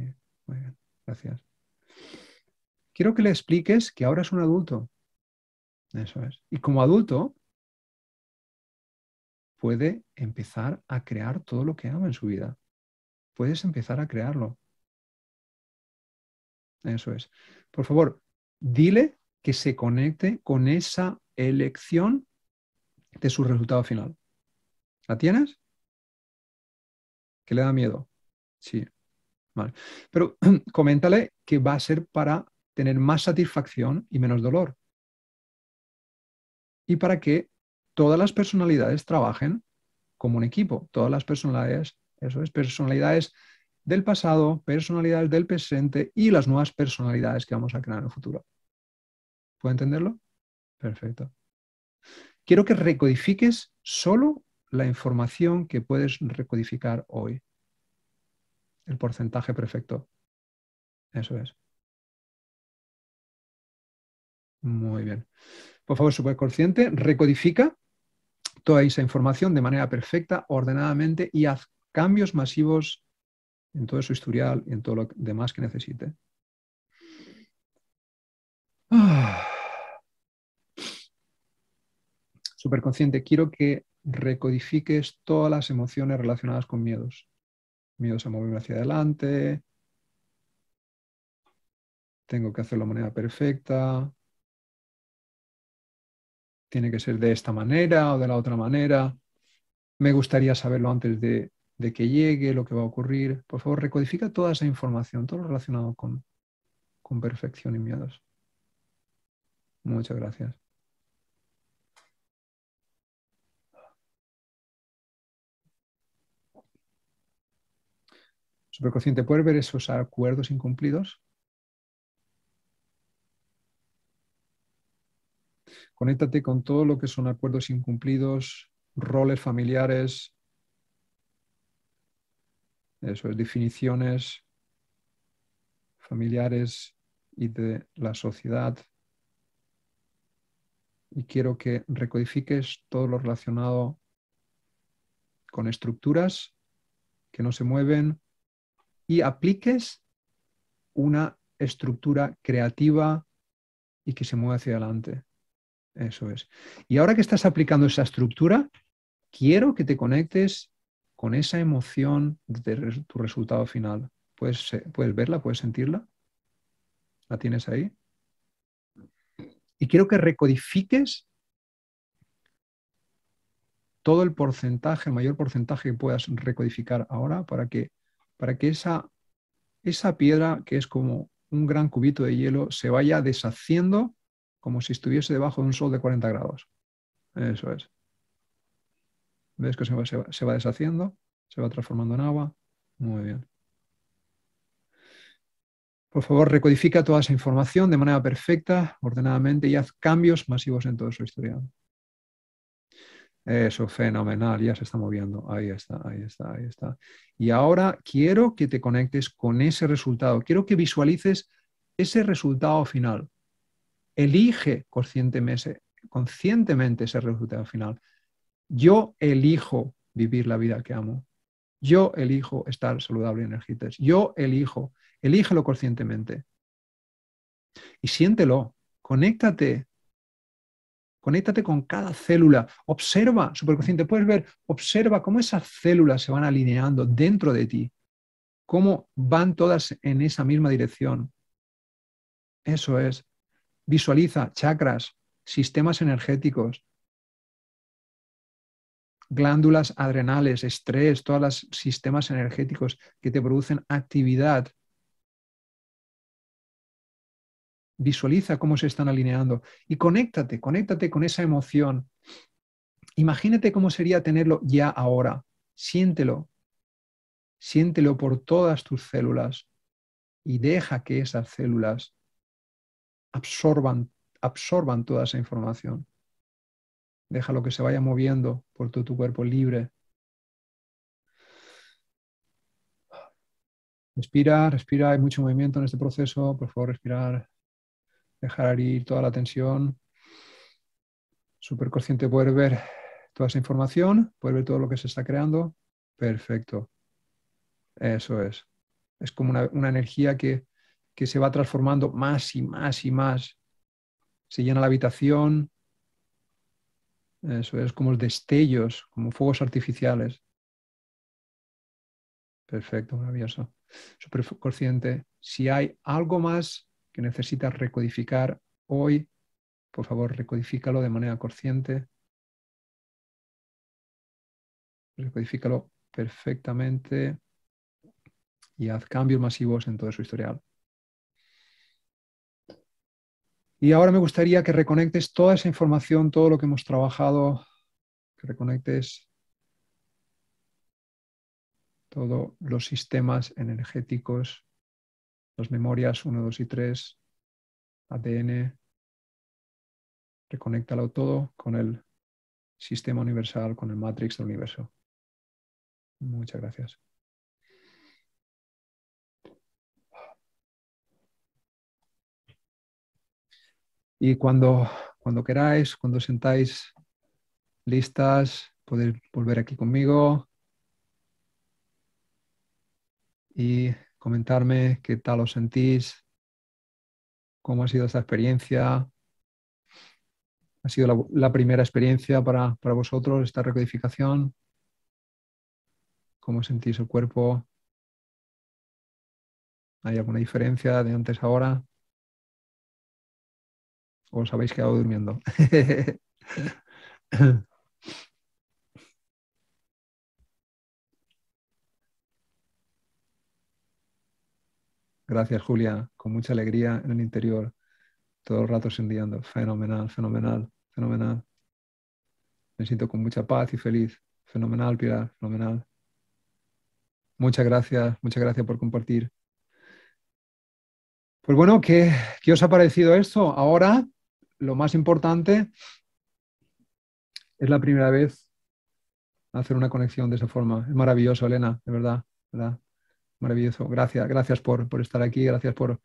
Muy bien. Gracias. Quiero que le expliques que ahora es un adulto, eso es. Y como adulto puede empezar a crear todo lo que ama en su vida. Puedes empezar a crearlo. Eso es. Por favor, dile que se conecte con esa elección de su resultado final. ¿La tienes? ¿Que le da miedo? Sí. Vale. Pero coméntale que va a ser para tener más satisfacción y menos dolor y para que todas las personalidades trabajen como un equipo. Todas las personalidades, eso es, personalidades del pasado, personalidades del presente y las nuevas personalidades que vamos a crear en el futuro. ¿Puedo entenderlo? Perfecto. Quiero que recodifiques solo la información que puedes recodificar hoy. El porcentaje perfecto. Eso es. Muy bien por favor, superconsciente, recodifica toda esa información de manera perfecta, ordenadamente y haz cambios masivos en todo su historial y en todo lo demás que necesite. Superconsciente, quiero que recodifiques todas las emociones relacionadas con miedos. Miedos a moverme hacia adelante. Tengo que hacerlo la manera perfecta tiene que ser de esta manera o de la otra manera, me gustaría saberlo antes de, que llegue, lo que va a ocurrir. Por favor, recodifica toda esa información, todo lo relacionado con, perfección y miedos. Muchas gracias. Superconsciente, ¿puedes ver esos acuerdos incumplidos? Conéctate con todo lo que son acuerdos incumplidos, roles familiares, eso es, definiciones familiares y de la sociedad. Y quiero que recodifiques todo lo relacionado con estructuras que no se mueven y apliques una estructura creativa y que se mueva hacia adelante. Eso es. Y ahora que estás aplicando esa estructura, quiero que te conectes con esa emoción de tu resultado final. ¿Puedes, puedes verla? ¿Puedes sentirla? ¿La tienes ahí? Y quiero que recodifiques todo el porcentaje, el mayor porcentaje que puedas recodificar ahora para que, para que esa piedra, que es como un gran cubito de hielo, se vaya deshaciendo como si estuviese debajo de un sol de 40 grados. Eso es. ¿Ves que se va, deshaciendo? Se va transformando en agua. Muy bien. Por favor, recodifica toda esa información de manera perfecta, ordenadamente y haz cambios masivos en todo su historial. Eso, fenomenal, ya se está moviendo. Ahí está, ahí está, ahí está. Y ahora quiero que te conectes con ese resultado. Quiero que visualices ese resultado final elige conscientemente, conscientemente ese resultado final. Yo elijo vivir la vida que amo. Yo elijo estar saludable y energético. Yo elijo, lo conscientemente. Y siéntelo, conéctate. Conéctate con cada célula. Observa, superconsciente, puedes ver, observa cómo esas células se van alineando dentro de ti. Cómo van todas en esa misma dirección. Eso es Visualiza chakras, sistemas energéticos, glándulas adrenales, estrés, todos los sistemas energéticos que te producen actividad. Visualiza cómo se están alineando y conéctate, conéctate con esa emoción. Imagínate cómo sería tenerlo ya ahora. Siéntelo. Siéntelo por todas tus células y deja que esas células absorban, absorban toda esa información. deja lo que se vaya moviendo por todo tu cuerpo libre. Respira, respira, hay mucho movimiento en este proceso, por favor respirar, dejar ir toda la tensión. Superconsciente poder ver toda esa información, poder ver todo lo que se está creando. Perfecto. Eso es. Es como una energía que que se va transformando más y más y más. Se llena la habitación, eso es como destellos, como fuegos artificiales. Perfecto, maravilloso. consciente. si hay algo más que necesitas recodificar hoy, por favor, recodifícalo de manera consciente. Recodifícalo perfectamente y haz cambios masivos en todo su historial. Y ahora me gustaría que reconectes toda esa información, todo lo que hemos trabajado, que reconectes todos los sistemas energéticos, las memorias 1, 2 y 3, ADN. Reconéctalo todo con el sistema universal, con el Matrix del universo. Muchas gracias. Y cuando, cuando queráis, cuando sentáis listas, podéis volver aquí conmigo y comentarme qué tal os sentís, cómo ha sido esta experiencia. ¿Ha sido la, primera experiencia para, para vosotros esta recodificación? ¿Cómo sentís el cuerpo? ¿Hay alguna diferencia de antes a ahora? o os habéis quedado durmiendo. Gracias, Julia. Con mucha alegría en el interior, todo el rato sonriendo. Fenomenal, fenomenal, fenomenal. Me siento con mucha paz y feliz. Fenomenal, Pilar, fenomenal. Muchas gracias, muchas gracias por compartir. Pues bueno, ¿qué, qué os ha parecido esto? Ahora lo más importante es la primera vez hacer una conexión de esa forma. Es maravilloso, Elena, de verdad, ¿verdad? Maravilloso. Gracias, gracias por, estar aquí, gracias por,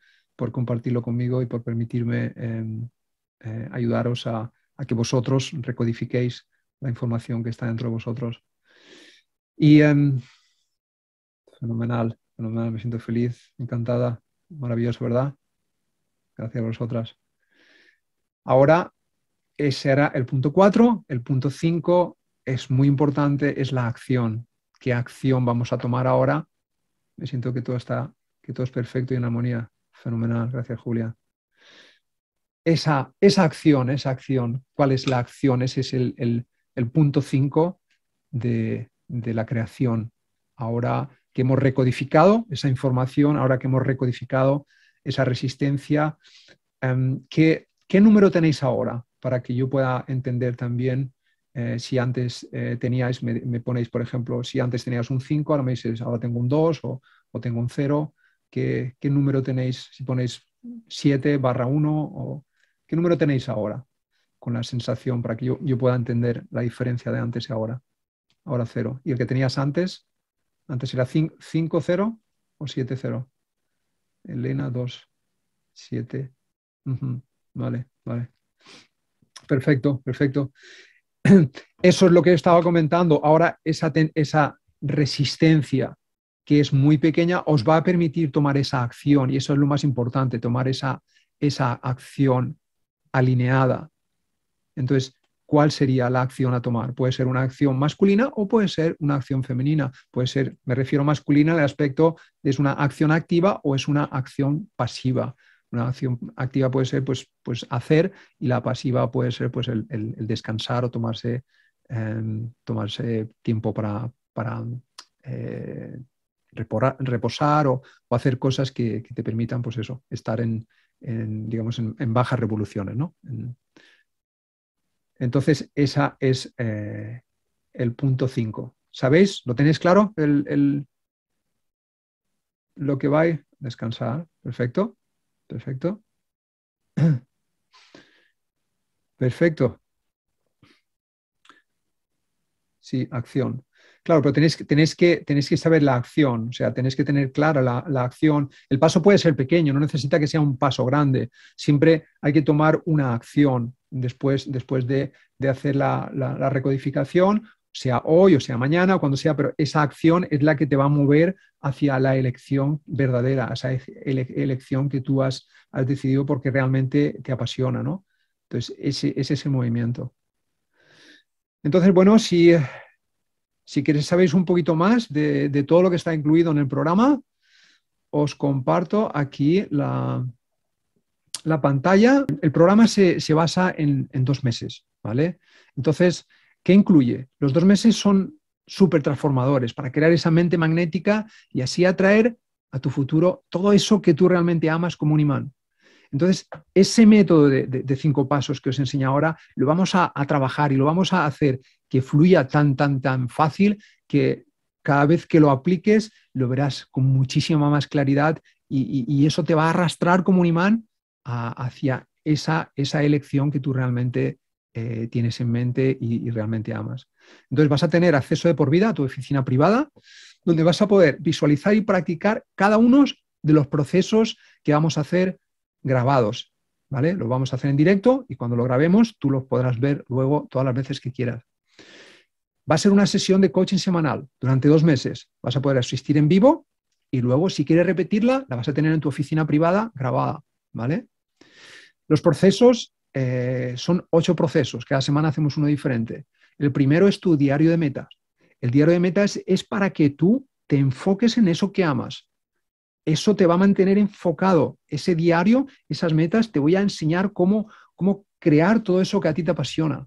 compartirlo conmigo y por permitirme em, eh, ayudaros a, que vosotros recodifiquéis la información que está dentro de vosotros. Y em, fenomenal, fenomenal, me siento feliz, encantada, maravilloso, ¿verdad? Gracias a vosotras. Ahora, ese era el punto 4. El punto 5 es muy importante, es la acción. ¿Qué acción vamos a tomar ahora? Me siento que todo está, que todo es perfecto y en armonía. Fenomenal, gracias Julia. Esa, esa acción, esa acción, ¿cuál es la acción? Ese es el, punto 5 de, la creación. Ahora que hemos recodificado esa información, ahora que hemos recodificado esa resistencia, em, qué ¿Qué número tenéis ahora para que yo pueda entender también eh, si antes eh, teníais, me, ponéis, por ejemplo, si antes tenías un 5, ahora me dices, ahora tengo un 2 o, tengo un 0, ¿qué, número tenéis? Si ponéis 7 barra 1, o, ¿qué número tenéis ahora con la sensación para que yo, pueda entender la diferencia de antes y ahora? Ahora 0. ¿Y el que tenías antes? Antes era 5, 0 o 7, 0. Elena 2, 7. Vale, vale. Perfecto, perfecto. Eso es lo que estaba comentando. Ahora, esa, resistencia que es muy pequeña os va a permitir tomar esa acción y eso es lo más importante, tomar esa, acción alineada. Entonces, ¿cuál sería la acción a tomar? Puede ser una acción masculina o puede ser una acción femenina. Puede ser, me refiero masculina el aspecto, es una acción activa o es una acción pasiva. Una acción activa puede ser pues, pues hacer y la pasiva puede ser pues, el, descansar o tomarse, em, tomarse tiempo para, para eh, reposar o, hacer cosas que, te permitan pues eso, estar en, en digamos, en, bajas revoluciones. ¿no? Entonces, esa es eh, el punto 5. ¿Sabéis? ¿Lo tenéis claro? El, el, lo que va a descansar. Perfecto. Perfecto. Perfecto. Sí, acción. Claro, pero tenéis, que, que saber la acción, o sea, tenéis que tener clara la, acción. El paso puede ser pequeño, no necesita que sea un paso grande. Siempre hay que tomar una acción después, después de, hacer la, recodificación sea hoy o sea mañana o cuando sea, pero esa acción es la que te va a mover hacia la elección verdadera, esa elección que tú has, has, decidido porque realmente te apasiona, ¿no? Entonces, ese, es ese movimiento. Entonces, bueno, si, si saber un poquito más de, todo lo que está incluido en el programa, os comparto aquí la, la pantalla. El programa se, basa en, en, dos meses, ¿vale? Entonces, ¿Qué incluye? Los dos meses son súper transformadores para crear esa mente magnética y así atraer a tu futuro todo eso que tú realmente amas como un imán. Entonces, ese método de, cinco pasos que os enseño ahora, lo vamos a, trabajar y lo vamos a hacer que fluya tan, tan, tan fácil que cada vez que lo apliques lo verás con muchísima más claridad y, eso te va a arrastrar como un imán hacia esa, esa elección que tú realmente eh, tienes en mente y, realmente amas. Entonces vas a tener acceso de por vida a tu oficina privada, donde vas a poder visualizar y practicar cada uno de los procesos que vamos a hacer grabados. ¿Vale? Lo vamos a hacer en directo y cuando lo grabemos tú los podrás ver luego todas las veces que quieras. Va a ser una sesión de coaching semanal durante dos meses. Vas a poder asistir en vivo y luego, si quieres repetirla, la vas a tener en tu oficina privada grabada, ¿vale? Los procesos eh, son ocho procesos, cada semana hacemos uno diferente. El primero es tu diario de metas. El diario de metas es para que tú te enfoques en eso que amas. Eso te va a mantener enfocado. Ese diario, esas metas, te voy a enseñar cómo, cómo crear todo eso que a ti te apasiona.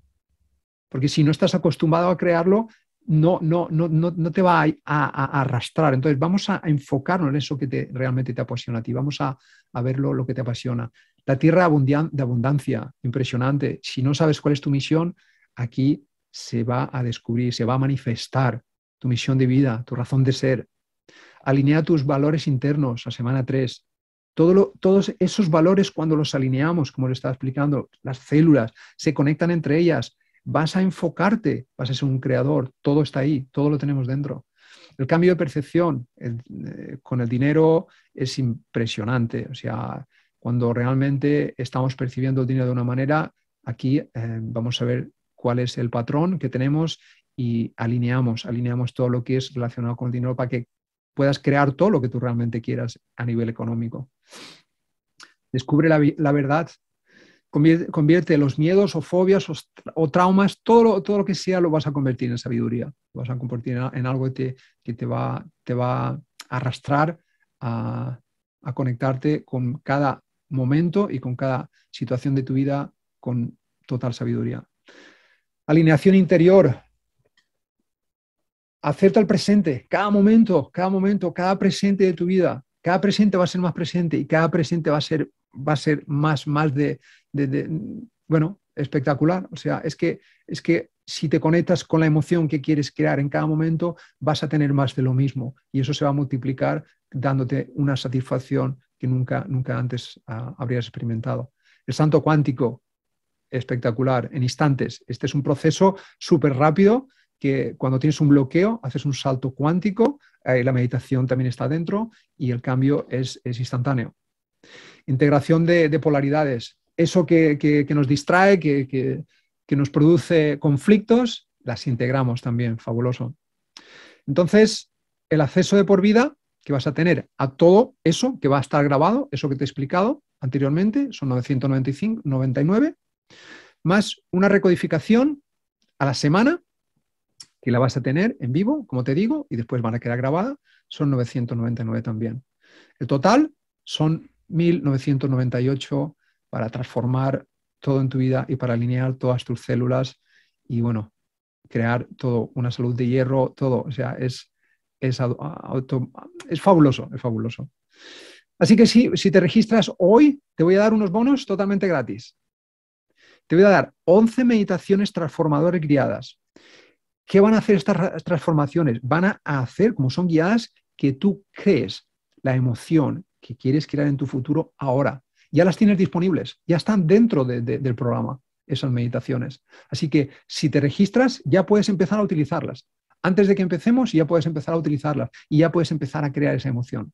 Porque si no estás acostumbrado a crearlo, no, no, no, no te va a, arrastrar. Entonces, vamos a enfocarnos en eso que realmente te apasiona a ti. Vamos a, a verlo lo que te apasiona. La tierra de abundancia, impresionante. Si no sabes cuál es tu misión, aquí se va a descubrir, se va a manifestar tu misión de vida, tu razón de ser. Alinea tus valores internos a semana 3. todos esos valores cuando los alineamos, como lo estaba explicando, las células se conectan entre ellas, vas a enfocarte, vas a ser un creador, todo está ahí, todo lo tenemos dentro. El cambio de percepción eh, con el dinero es impresionante, o sea, cuando realmente estamos percibiendo el dinero de una manera, aquí eh, vamos a ver cuál es el patrón que tenemos y alineamos, alineamos todo lo que es relacionado con el dinero para que puedas crear todo lo que tú realmente quieras a nivel económico. Descubre la, verdad, convierte, los miedos o fobias o, traumas, todo lo, todo lo que sea lo vas a convertir en sabiduría, lo vas a convertir en, algo que te, que te, va, te va a arrastrar a, a conectarte con cada momento y con cada situación de tu vida con total sabiduría. Alineación interior. Acepta el presente, cada momento, cada momento, cada presente de tu vida. Cada presente va a ser más presente y cada presente va a ser, va a ser más, más de bueno, espectacular. O sea, es que, es que si te conectas con la emoción que quieres crear en cada momento, vas a tener más de lo mismo y eso se va a multiplicar dándote una satisfacción que nunca, nunca antes ah, habrías experimentado. El santo cuántico, espectacular, en instantes. Este es un proceso súper rápido que cuando tienes un bloqueo, haces un salto cuántico, la meditación también está dentro y el cambio es, es instantáneo. Integración de, polaridades eso que, nos distrae, que, nos produce conflictos, las integramos también, fabuloso. Entonces, el acceso de por vida que vas a tener a todo eso que va a estar grabado, eso que te he explicado anteriormente, son 995, 99, más una recodificación a la semana, que la vas a tener en vivo, como te digo, y después van a quedar grabadas, son 999 también. El total son 1998 para transformar todo en tu vida y para alinear todas tus células y bueno, crear todo, una salud de hierro, todo, o sea, es, es, es fabuloso, es fabuloso. Así que si, si te registras hoy, te voy a dar unos bonos totalmente gratis. Te voy a dar 11 meditaciones transformadoras guiadas. ¿Qué van a hacer estas transformaciones? Van a hacer, como son guiadas, que tú crees la emoción que quieres crear en tu futuro ahora ya las tienes disponibles, ya están dentro del programa esas meditaciones. Así que si te registras, ya puedes empezar a utilizarlas. Antes de que empecemos, ya puedes empezar a utilizarlas y ya puedes empezar a crear esa emoción.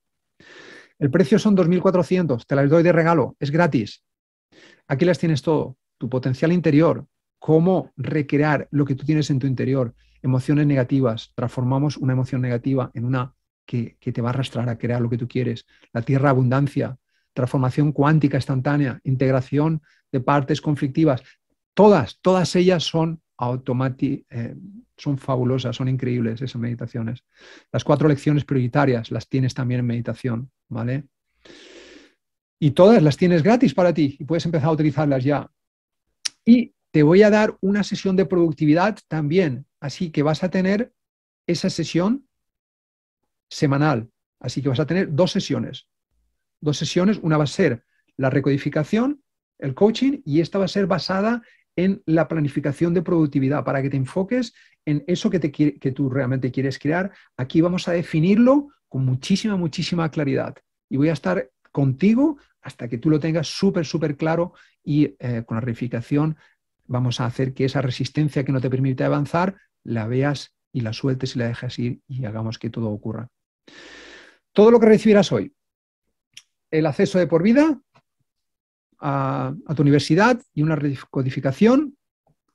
El precio son 2.400, te las doy de regalo, es gratis. Aquí las tienes todo, tu potencial interior, cómo recrear lo que tú tienes en tu interior, emociones negativas, transformamos una emoción negativa en una que, que, te va a arrastrar a crear lo que tú quieres, la tierra abundancia, transformación cuántica instantánea, integración de partes conflictivas, todas, todas ellas son automáticas, eh, son fabulosas, son increíbles esas meditaciones. Las cuatro lecciones prioritarias las tienes también en meditación, ¿vale? Y todas las tienes gratis para ti y puedes empezar a utilizarlas ya. Y te voy a dar una sesión de productividad también, así que vas a tener esa sesión semanal, así que vas a tener dos sesiones, dos sesiones. Una va a ser la recodificación, el coaching, y esta va a ser basada en la planificación de productividad para que te enfoques en eso que, te, que tú realmente quieres crear. Aquí vamos a definirlo con muchísima, muchísima claridad. Y voy a estar contigo hasta que tú lo tengas súper, súper claro y eh, con la reificación vamos a hacer que esa resistencia que no te permite avanzar la veas y la sueltes y la dejas ir y hagamos que todo ocurra. Todo lo que recibirás hoy, el acceso de por vida a, tu universidad y una recodificación,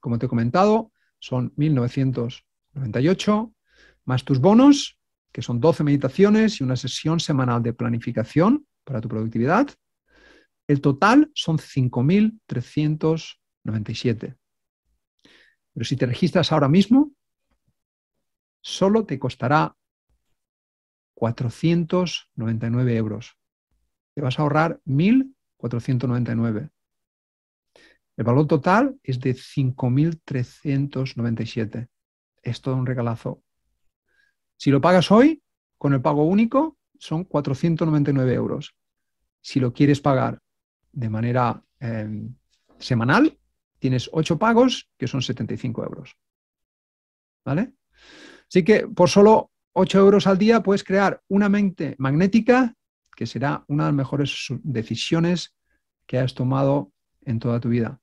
como te he comentado, son 1998, más tus bonos, que son 12 meditaciones y una sesión semanal de planificación para tu productividad. El total son 5.397. Pero si te registras ahora mismo, solo te costará 499 euros te vas a ahorrar 1.499. El valor total es de 5.397. Es todo un regalazo. Si lo pagas hoy, con el pago único, son 499 euros. Si lo quieres pagar de manera em, semanal, tienes 8 pagos, que son 75 euros. ¿Vale? Así que por solo 8 euros al día puedes crear una mente magnética que será una de las mejores decisiones que has tomado en toda tu vida.